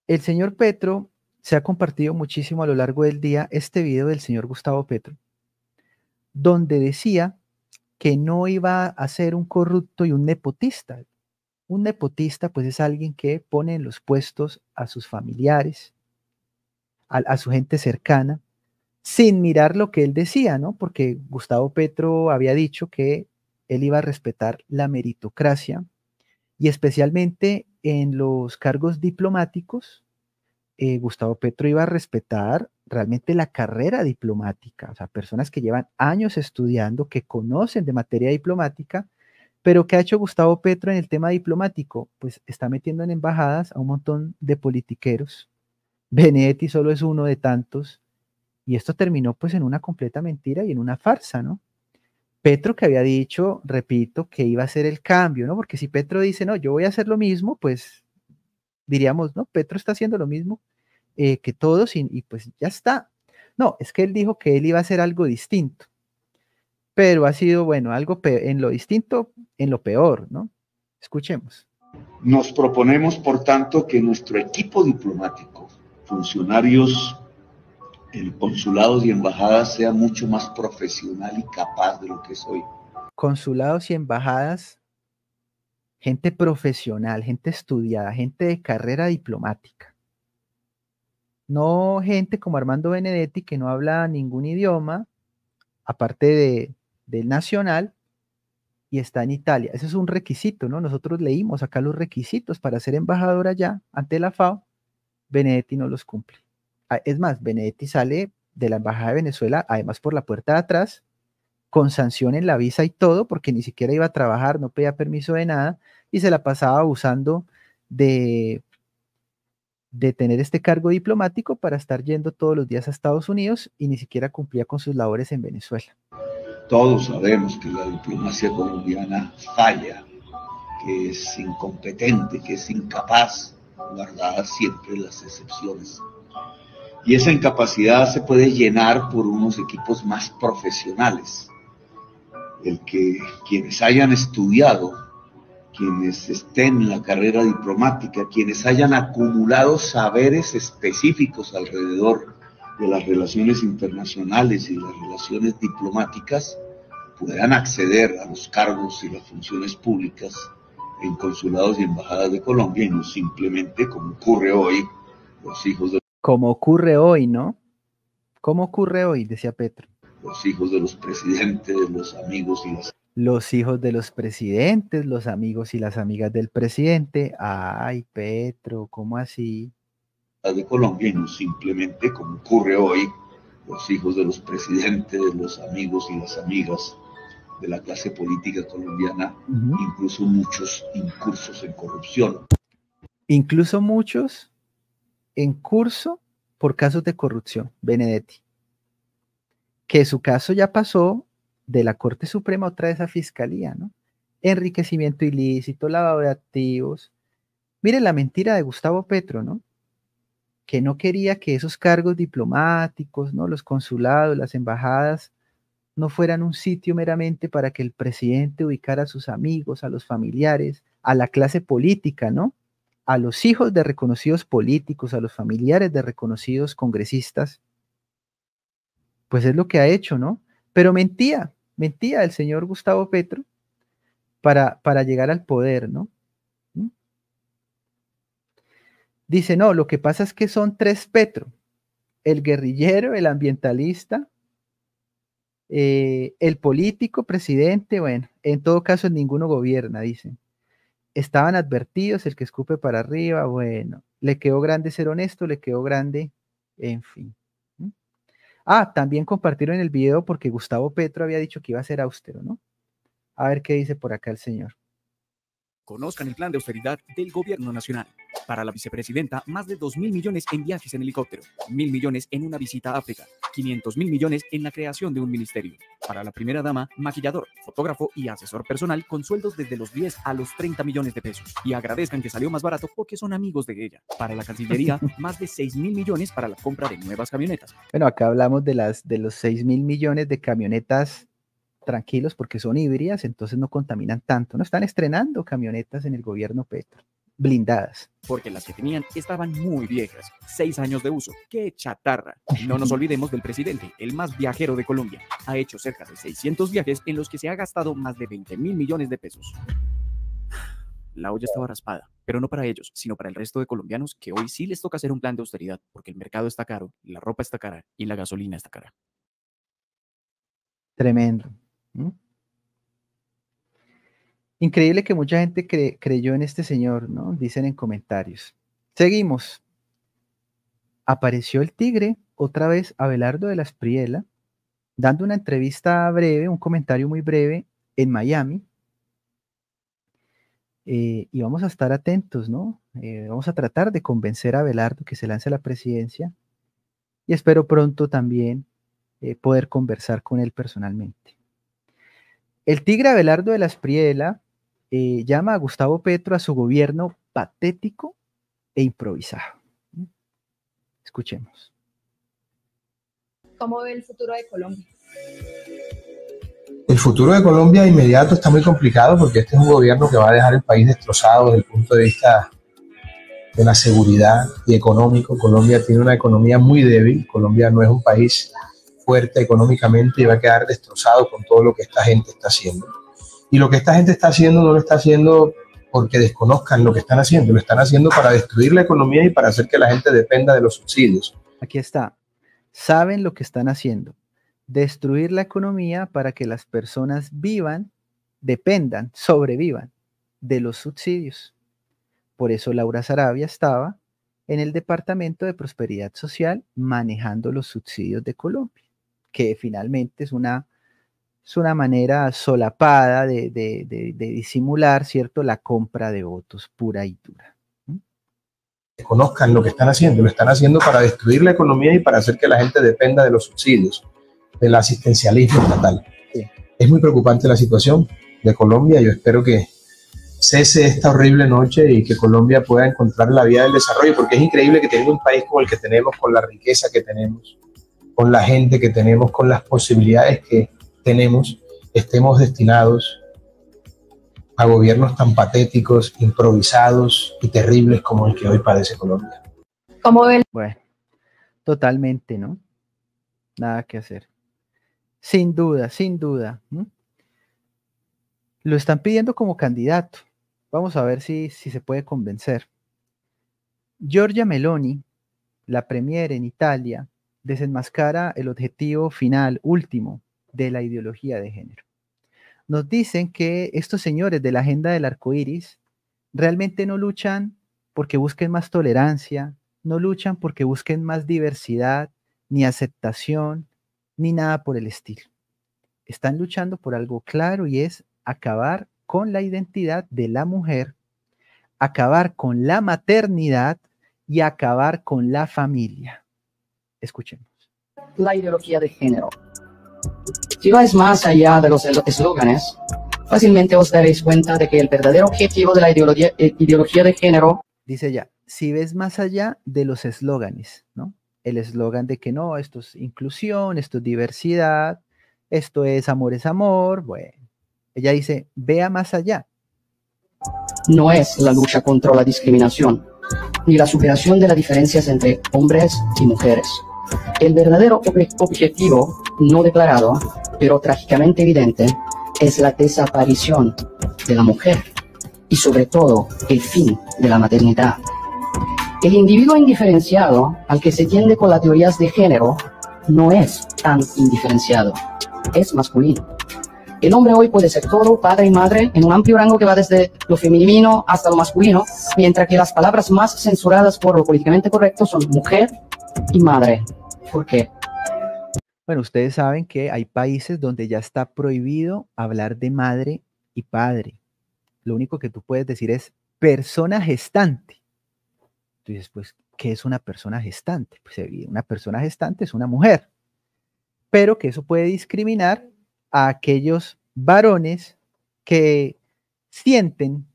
El señor Petro se ha compartido muchísimo a lo largo del día este video del señor Gustavo Petro, donde decía que no iba a ser un corrupto y un nepotista. Un nepotista pues es alguien que pone en los puestos a sus familiares, a, a su gente cercana, sin mirar lo que él decía, ¿no? Porque Gustavo Petro había dicho que él iba a respetar la meritocracia y especialmente en los cargos diplomáticos, eh, Gustavo Petro iba a respetar realmente la carrera diplomática, o sea, personas que llevan años estudiando, que conocen de materia diplomática, pero ¿qué ha hecho Gustavo Petro en el tema diplomático? Pues está metiendo en embajadas a un montón de politiqueros. Benetti solo es uno de tantos. Y esto terminó pues en una completa mentira y en una farsa, ¿no? Petro que había dicho, repito, que iba a ser el cambio, ¿no? Porque si Petro dice, no, yo voy a hacer lo mismo, pues diríamos, no, Petro está haciendo lo mismo eh, que todos y pues ya está. No, es que él dijo que él iba a hacer algo distinto, pero ha sido, bueno, algo en lo distinto, en lo peor, ¿no? Escuchemos.
Nos proponemos, por tanto, que nuestro equipo diplomático, funcionarios el consulados y embajadas sea mucho más profesional y capaz de lo que soy.
Consulados y embajadas, gente profesional, gente estudiada, gente de carrera diplomática. No gente como Armando Benedetti que no habla ningún idioma, aparte del nacional, y está en Italia. Ese es un requisito, ¿no? Nosotros leímos acá los requisitos para ser embajador allá ante la FAO. Benedetti no los cumple. Ah, es más, Benedetti sale de la Embajada de Venezuela, además por la puerta de atrás, con sanción en la visa y todo, porque ni siquiera iba a trabajar, no pedía permiso de nada, y se la pasaba abusando de, de tener este cargo diplomático para estar yendo todos los días a Estados Unidos y ni siquiera cumplía con sus labores en Venezuela.
Todos sabemos que la diplomacia colombiana falla, que es incompetente, que es incapaz, guardadas siempre las excepciones. Y esa incapacidad se puede llenar por unos equipos más profesionales. El que quienes hayan estudiado, quienes estén en la carrera diplomática, quienes hayan acumulado saberes específicos alrededor de las relaciones internacionales y las relaciones diplomáticas, puedan acceder a los cargos y las funciones públicas en consulados y embajadas de Colombia y no simplemente, como ocurre hoy, los hijos de
como ocurre hoy, ¿no? ¿Cómo ocurre hoy? Decía Petro.
Los hijos de los presidentes, los amigos y las...
Los hijos de los presidentes, los amigos y las amigas del presidente. Ay, Petro, ¿cómo así?
de colombianos, simplemente como ocurre hoy, los hijos de los presidentes, los amigos y las amigas de la clase política colombiana,
incluso
muchos incursos en corrupción.
Incluso muchos en curso por casos de corrupción, Benedetti, que su caso ya pasó de la Corte Suprema otra vez a Fiscalía, ¿no? Enriquecimiento ilícito, lavado de activos. Mire la mentira de Gustavo Petro, ¿no? Que no quería que esos cargos diplomáticos, ¿no? Los consulados, las embajadas, no fueran un sitio meramente para que el presidente ubicara a sus amigos, a los familiares, a la clase política, ¿no? a los hijos de reconocidos políticos, a los familiares de reconocidos congresistas, pues es lo que ha hecho, ¿no? Pero mentía, mentía el señor Gustavo Petro para, para llegar al poder, ¿no? ¿Mm? Dice, no, lo que pasa es que son tres Petro, el guerrillero, el ambientalista, eh, el político, presidente, bueno, en todo caso ninguno gobierna, dicen. Estaban advertidos, el que escupe para arriba, bueno, le quedó grande ser honesto, le quedó grande, en fin. Ah, también compartieron el video porque Gustavo Petro había dicho que iba a ser austero, ¿no? A ver qué dice por acá el señor.
Conozcan el plan de austeridad del gobierno nacional.
Para la vicepresidenta, más de 2 mil millones en viajes en helicóptero, mil millones en una visita a África,
500 mil millones en la creación de un ministerio. Para la primera dama, maquillador, fotógrafo y asesor personal con sueldos desde los 10 a los 30 millones de pesos. Y agradezcan que salió más barato porque son amigos de ella. Para la Cancillería, más de 6 mil millones para la compra de nuevas camionetas. Bueno, acá hablamos de, las, de los 6 mil millones de camionetas tranquilos porque son híbridas, entonces no contaminan tanto. No están estrenando camionetas en el gobierno Petro blindadas. Porque las que tenían estaban muy viejas, seis años de uso, qué chatarra. No nos olvidemos del presidente, el más viajero de Colombia. Ha hecho cerca de 600 viajes en los que se ha gastado más de 20 mil millones de pesos. La olla estaba raspada, pero no para ellos, sino para el resto de colombianos que hoy sí les toca hacer un plan de austeridad, porque el mercado está caro, la ropa está cara y la gasolina está cara. Tremendo. Increíble que mucha gente creyó en este señor, ¿no? Dicen en comentarios. Seguimos. Apareció el tigre, otra vez Abelardo de las Priela dando una entrevista breve, un comentario muy breve en Miami. Eh, y vamos a estar atentos, ¿no? Eh, vamos a tratar de convencer a Abelardo que se lance a la presidencia y espero pronto también eh, poder conversar con él personalmente. El tigre Abelardo de las Priela. Eh, llama a Gustavo Petro a su gobierno patético e improvisado. ¿Mm? Escuchemos.
¿Cómo ve el futuro de Colombia?
El futuro de Colombia inmediato está muy complicado porque este es un gobierno que va a dejar el país destrozado desde el punto de vista de la seguridad y económico. Colombia tiene una economía muy débil. Colombia no es un país fuerte económicamente y va a quedar destrozado con todo lo que esta gente está haciendo. Y lo que esta gente está haciendo no lo está haciendo porque desconozcan lo que están haciendo, lo están haciendo para destruir la economía y para hacer que la gente dependa de los subsidios. Aquí está, saben lo
que están haciendo, destruir la economía para que las personas vivan, dependan, sobrevivan de los subsidios. Por eso Laura Sarabia estaba en el Departamento de Prosperidad Social manejando los subsidios de Colombia, que finalmente es una es una manera solapada de, de, de, disimular, ¿cierto?, la compra de votos pura y dura.
Conozcan lo que están haciendo, lo están haciendo para destruir la economía y para hacer que la gente dependa de los subsidios, del asistencialismo estatal. Es muy preocupante la situación de Colombia, yo espero que cese esta horrible noche y que Colombia pueda encontrar la vía del desarrollo, porque es increíble que teniendo un país como el que tenemos, con la riqueza que tenemos, con la gente que tenemos, con las posibilidades que, tenemos estemos destinados a gobiernos tan patéticos, improvisados y terribles como el que hoy padece Colombia.
Como Bueno, totalmente, ¿no? Nada que hacer. Sin duda, sin duda. Lo están pidiendo como candidato. Vamos a ver si, si se puede convencer. Giorgia Meloni, la premier en Italia, desenmascara el objetivo final, último, de la ideología de género. Nos dicen que estos señores de la agenda del arco iris realmente no luchan porque busquen más tolerancia, no luchan porque busquen más diversidad, ni aceptación, ni nada por el estilo. Están luchando por algo claro y es acabar con la identidad de la mujer, acabar con la maternidad y acabar con la familia. Escuchemos.
La ideología de género si vais más allá de los eslóganes, fácilmente os daréis cuenta de que el verdadero objetivo de la eh, ideología, de género... Dice ella,
si ves más allá de los eslóganes, ¿no? El eslogan de que no, esto es inclusión, esto es diversidad, esto es amor es amor, bueno. Ella dice,
vea más allá. No es la lucha contra la discriminación, ni la superación de las diferencias entre hombres y mujeres. El verdadero objetivo, no declarado, pero trágicamente evidente, es la desaparición de la mujer y sobre todo el fin de la maternidad. El individuo indiferenciado al que se tiende con las teorías de género no es tan indiferenciado, es masculino. El hombre hoy puede ser todo, padre y madre, en un amplio rango que va desde lo femenino hasta lo masculino, mientras que las palabras más censuradas por lo políticamente correcto son mujer y madre.
Bueno, ustedes saben que hay países donde ya está prohibido hablar de madre y padre. Lo único que tú puedes decir es persona gestante. Tú dices, pues, ¿qué es una persona gestante? Pues eh, una persona gestante es una mujer, pero que eso puede discriminar a aquellos varones que sienten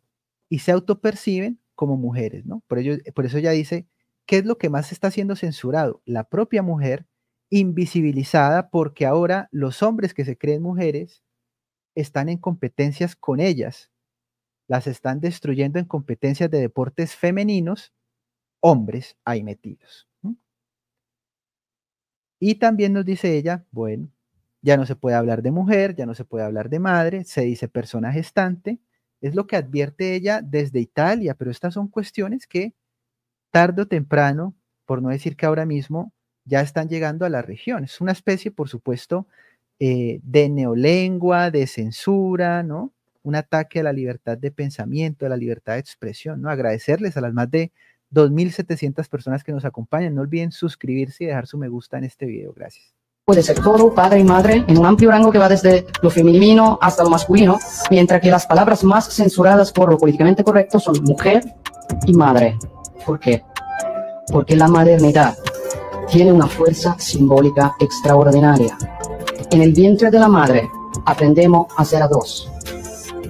y se autoperciben como mujeres, ¿no? Por, ello, por eso ya dice ¿qué es lo que más está siendo censurado? La propia mujer invisibilizada porque ahora los hombres que se creen mujeres están en competencias con ellas, las están destruyendo en competencias de deportes femeninos, hombres ahí metidos. Y también nos dice ella, bueno, ya no se puede hablar de mujer, ya no se puede hablar de madre, se dice persona gestante, es lo que advierte ella desde Italia, pero estas son cuestiones que tarde o temprano, por no decir que ahora mismo, ya están llegando a la región. Es una especie, por supuesto, eh, de neolengua, de censura, ¿no? Un ataque a la libertad de pensamiento, a la libertad de expresión, ¿no? Agradecerles a las más de 2.700 personas que nos acompañan. No olviden suscribirse y dejar su me gusta en este video. Gracias.
Puede ser todo, padre y madre, en un amplio rango que va desde lo femenino hasta lo masculino, mientras que las palabras más censuradas por lo políticamente correcto son mujer y madre. ¿Por qué? Porque la maternidad tiene una fuerza simbólica extraordinaria. En el vientre de la madre aprendemos a ser a dos.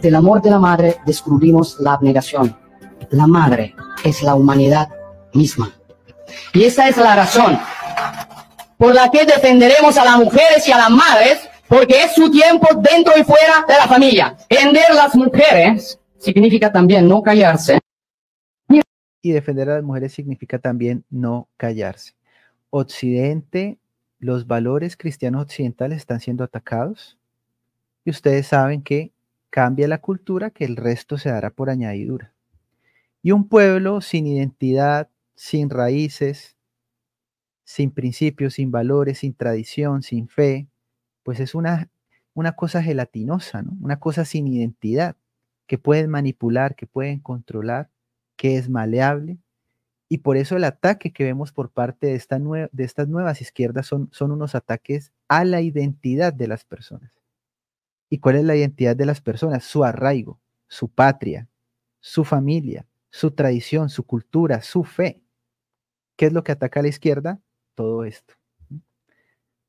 Del amor de la madre descubrimos la abnegación. La madre es la humanidad misma. Y esa es la razón por la que defenderemos a las mujeres y a las madres, porque es su tiempo dentro y fuera de la familia. Vender las mujeres significa también no callarse
y defender a las mujeres significa también no callarse. Occidente, los valores cristianos occidentales están siendo atacados y ustedes saben que cambia la cultura, que el resto se dará por añadidura. Y un pueblo sin identidad, sin raíces, sin principios, sin valores, sin tradición, sin fe, pues es una, cosa gelatinosa, ¿no? una cosa sin identidad, que pueden manipular, que pueden controlar que es maleable, y por eso el ataque que vemos por parte de, esta de estas nuevas izquierdas son, son unos ataques a la identidad de las personas. ¿Y cuál es la identidad de las personas? Su arraigo, su patria, su familia, su tradición, su cultura, su fe. ¿Qué es lo que ataca a la izquierda? Todo esto.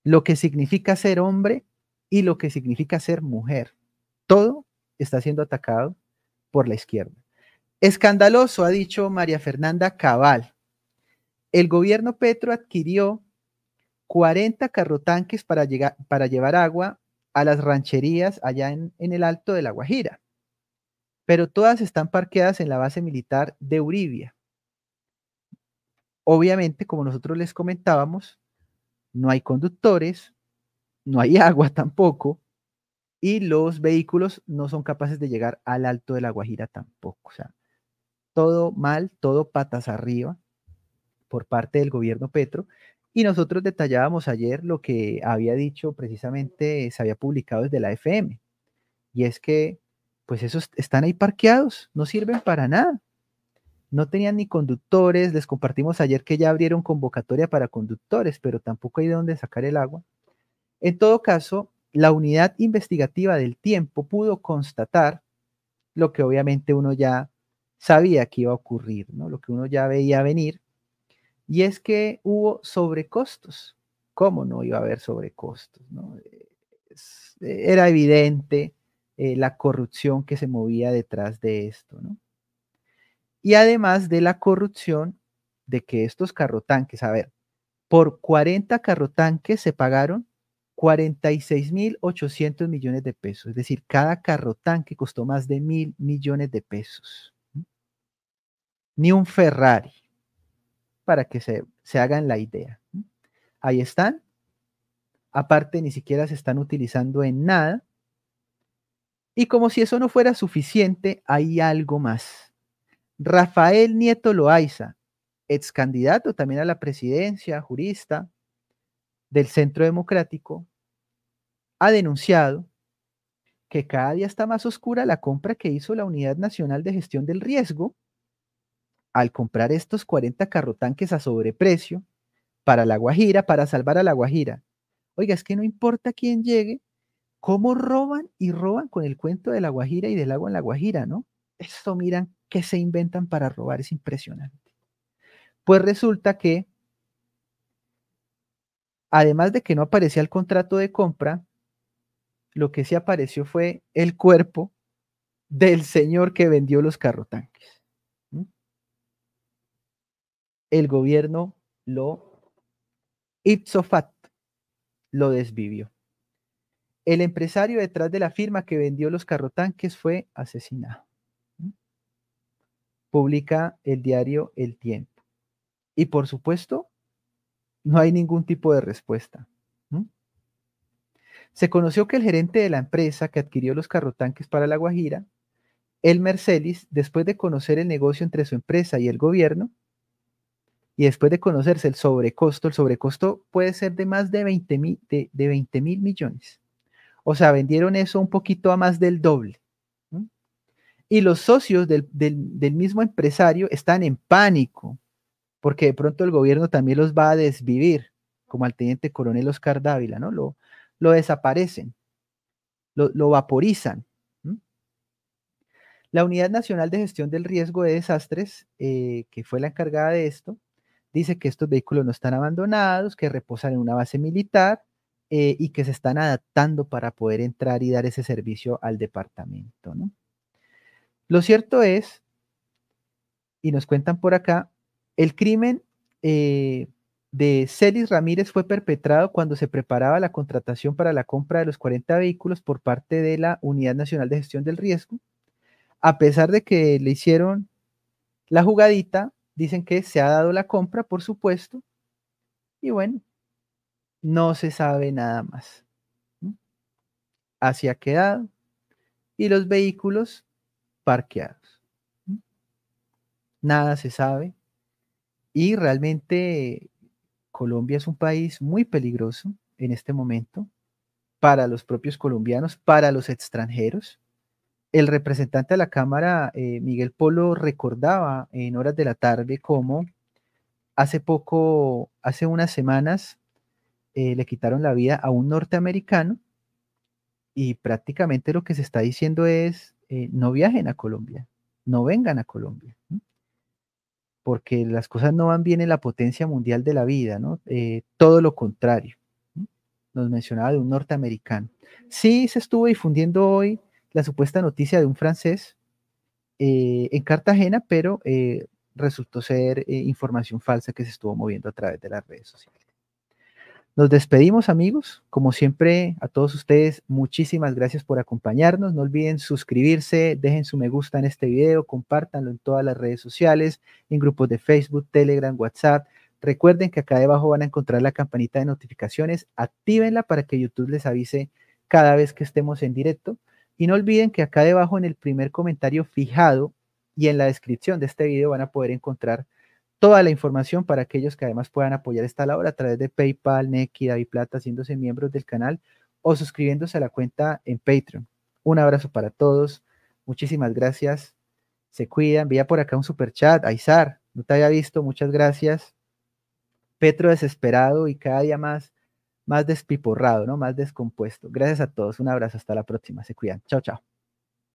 Lo que significa ser hombre y lo que significa ser mujer. Todo está siendo atacado por la izquierda. Escandaloso, ha dicho María Fernanda Cabal. El gobierno Petro adquirió 40 carrotanques para, para llevar agua a las rancherías allá en, el Alto de la Guajira, pero todas están parqueadas en la base militar de Uribia. Obviamente, como nosotros les comentábamos, no hay conductores, no hay agua tampoco, y los vehículos no son capaces de llegar al Alto de la Guajira tampoco todo mal, todo patas arriba por parte del gobierno Petro. Y nosotros detallábamos ayer lo que había dicho precisamente, se había publicado desde la FM, y es que pues esos están ahí parqueados, no sirven para nada. No tenían ni conductores, les compartimos ayer que ya abrieron convocatoria para conductores, pero tampoco hay de dónde sacar el agua. En todo caso, la unidad investigativa del tiempo pudo constatar lo que obviamente uno ya sabía que iba a ocurrir, ¿no? Lo que uno ya veía venir. Y es que hubo sobrecostos. ¿Cómo no iba a haber sobrecostos? ¿no? Era evidente eh, la corrupción que se movía detrás de esto, ¿no? Y además de la corrupción de que estos carrotanques, a ver, por 40 carrotanques se pagaron 46.800 millones de pesos. Es decir, cada carrotanque costó más de mil millones de pesos ni un Ferrari, para que se, hagan la idea. Ahí están. Aparte, ni siquiera se están utilizando en nada. Y como si eso no fuera suficiente, hay algo más. Rafael Nieto Loaiza, ex candidato también a la presidencia, jurista del Centro Democrático, ha denunciado que cada día está más oscura la compra que hizo la Unidad Nacional de Gestión del Riesgo al comprar estos 40 carrotanques a sobreprecio para la Guajira, para salvar a la Guajira. Oiga, es que no importa quién llegue, cómo roban y roban con el cuento de la Guajira y del agua en la Guajira, ¿no? Esto miran que se inventan para robar, es impresionante. Pues resulta que, además de que no aparecía el contrato de compra, lo que sí apareció fue el cuerpo del señor que vendió los carrotanques el gobierno lo ipsofat lo desvivió. El empresario detrás de la firma que vendió los tanques fue asesinado. Publica el diario El Tiempo. Y por supuesto, no hay ningún tipo de respuesta. Se conoció que el gerente de la empresa que adquirió los tanques para La Guajira, el mercedes después de conocer el negocio entre su empresa y el gobierno, y después de conocerse el sobrecosto, el sobrecosto puede ser de más de 20 mil, de, millones. O sea, vendieron eso un poquito a más del doble. Y los socios del, mismo empresario están en pánico, porque de pronto el gobierno también los va a desvivir, como al teniente coronel Oscar Dávila, ¿no? Lo, lo desaparecen, lo, vaporizan. La Unidad Nacional de Gestión del Riesgo de Desastres, eh, que fue la encargada de esto, Dice que estos vehículos no están abandonados, que reposan en una base militar eh, y que se están adaptando para poder entrar y dar ese servicio al departamento. Lo cierto es, y nos cuentan por acá, el crimen eh, de Celis Ramírez fue perpetrado cuando se preparaba la contratación para la compra de los 40 vehículos por parte de la Unidad Nacional de Gestión del Riesgo. A pesar de que le hicieron la jugadita, dicen que se ha dado la compra, por supuesto, y bueno, no se sabe nada más. Así ha quedado. Y los vehículos parqueados. Nada se sabe. Y realmente Colombia es un país muy peligroso en este momento para los propios colombianos, para los extranjeros el representante de la Cámara, eh, Miguel Polo, recordaba en horas de la tarde cómo hace poco, hace unas semanas, eh, le quitaron la vida a un norteamericano y prácticamente lo que se está diciendo es, eh, no viajen a Colombia, no vengan a Colombia, porque las cosas no van bien en la potencia mundial de la vida, ¿no? todo lo contrario, nos mencionaba de un norteamericano. Sí se estuvo difundiendo hoy la supuesta noticia de un francés eh, en Cartagena, pero eh, resultó ser eh, información falsa que se estuvo moviendo a través de las redes sociales. Nos despedimos amigos, como siempre a todos ustedes, muchísimas gracias por acompañarnos, no olviden suscribirse, dejen su me gusta en este video, compártanlo en todas las redes sociales, en grupos de Facebook, Telegram, WhatsApp. Recuerden que acá debajo van a encontrar la campanita de notificaciones, actívenla para que YouTube les avise cada vez que estemos en directo. Y no olviden que acá debajo en el primer comentario fijado y en la descripción de este video van a poder encontrar toda la información para aquellos que además puedan apoyar esta labor a través de PayPal, Neki, y Plata, haciéndose miembros del canal o suscribiéndose a la cuenta en Patreon. Un abrazo para todos. Muchísimas gracias. Se cuidan. Vía por acá un super chat. Aizar, no te había visto. Muchas gracias. Petro desesperado y cada día más más despiporrado, ¿no? Más descompuesto. Gracias a todos. Un abrazo. Hasta la próxima. Se cuidan. Chao, chao.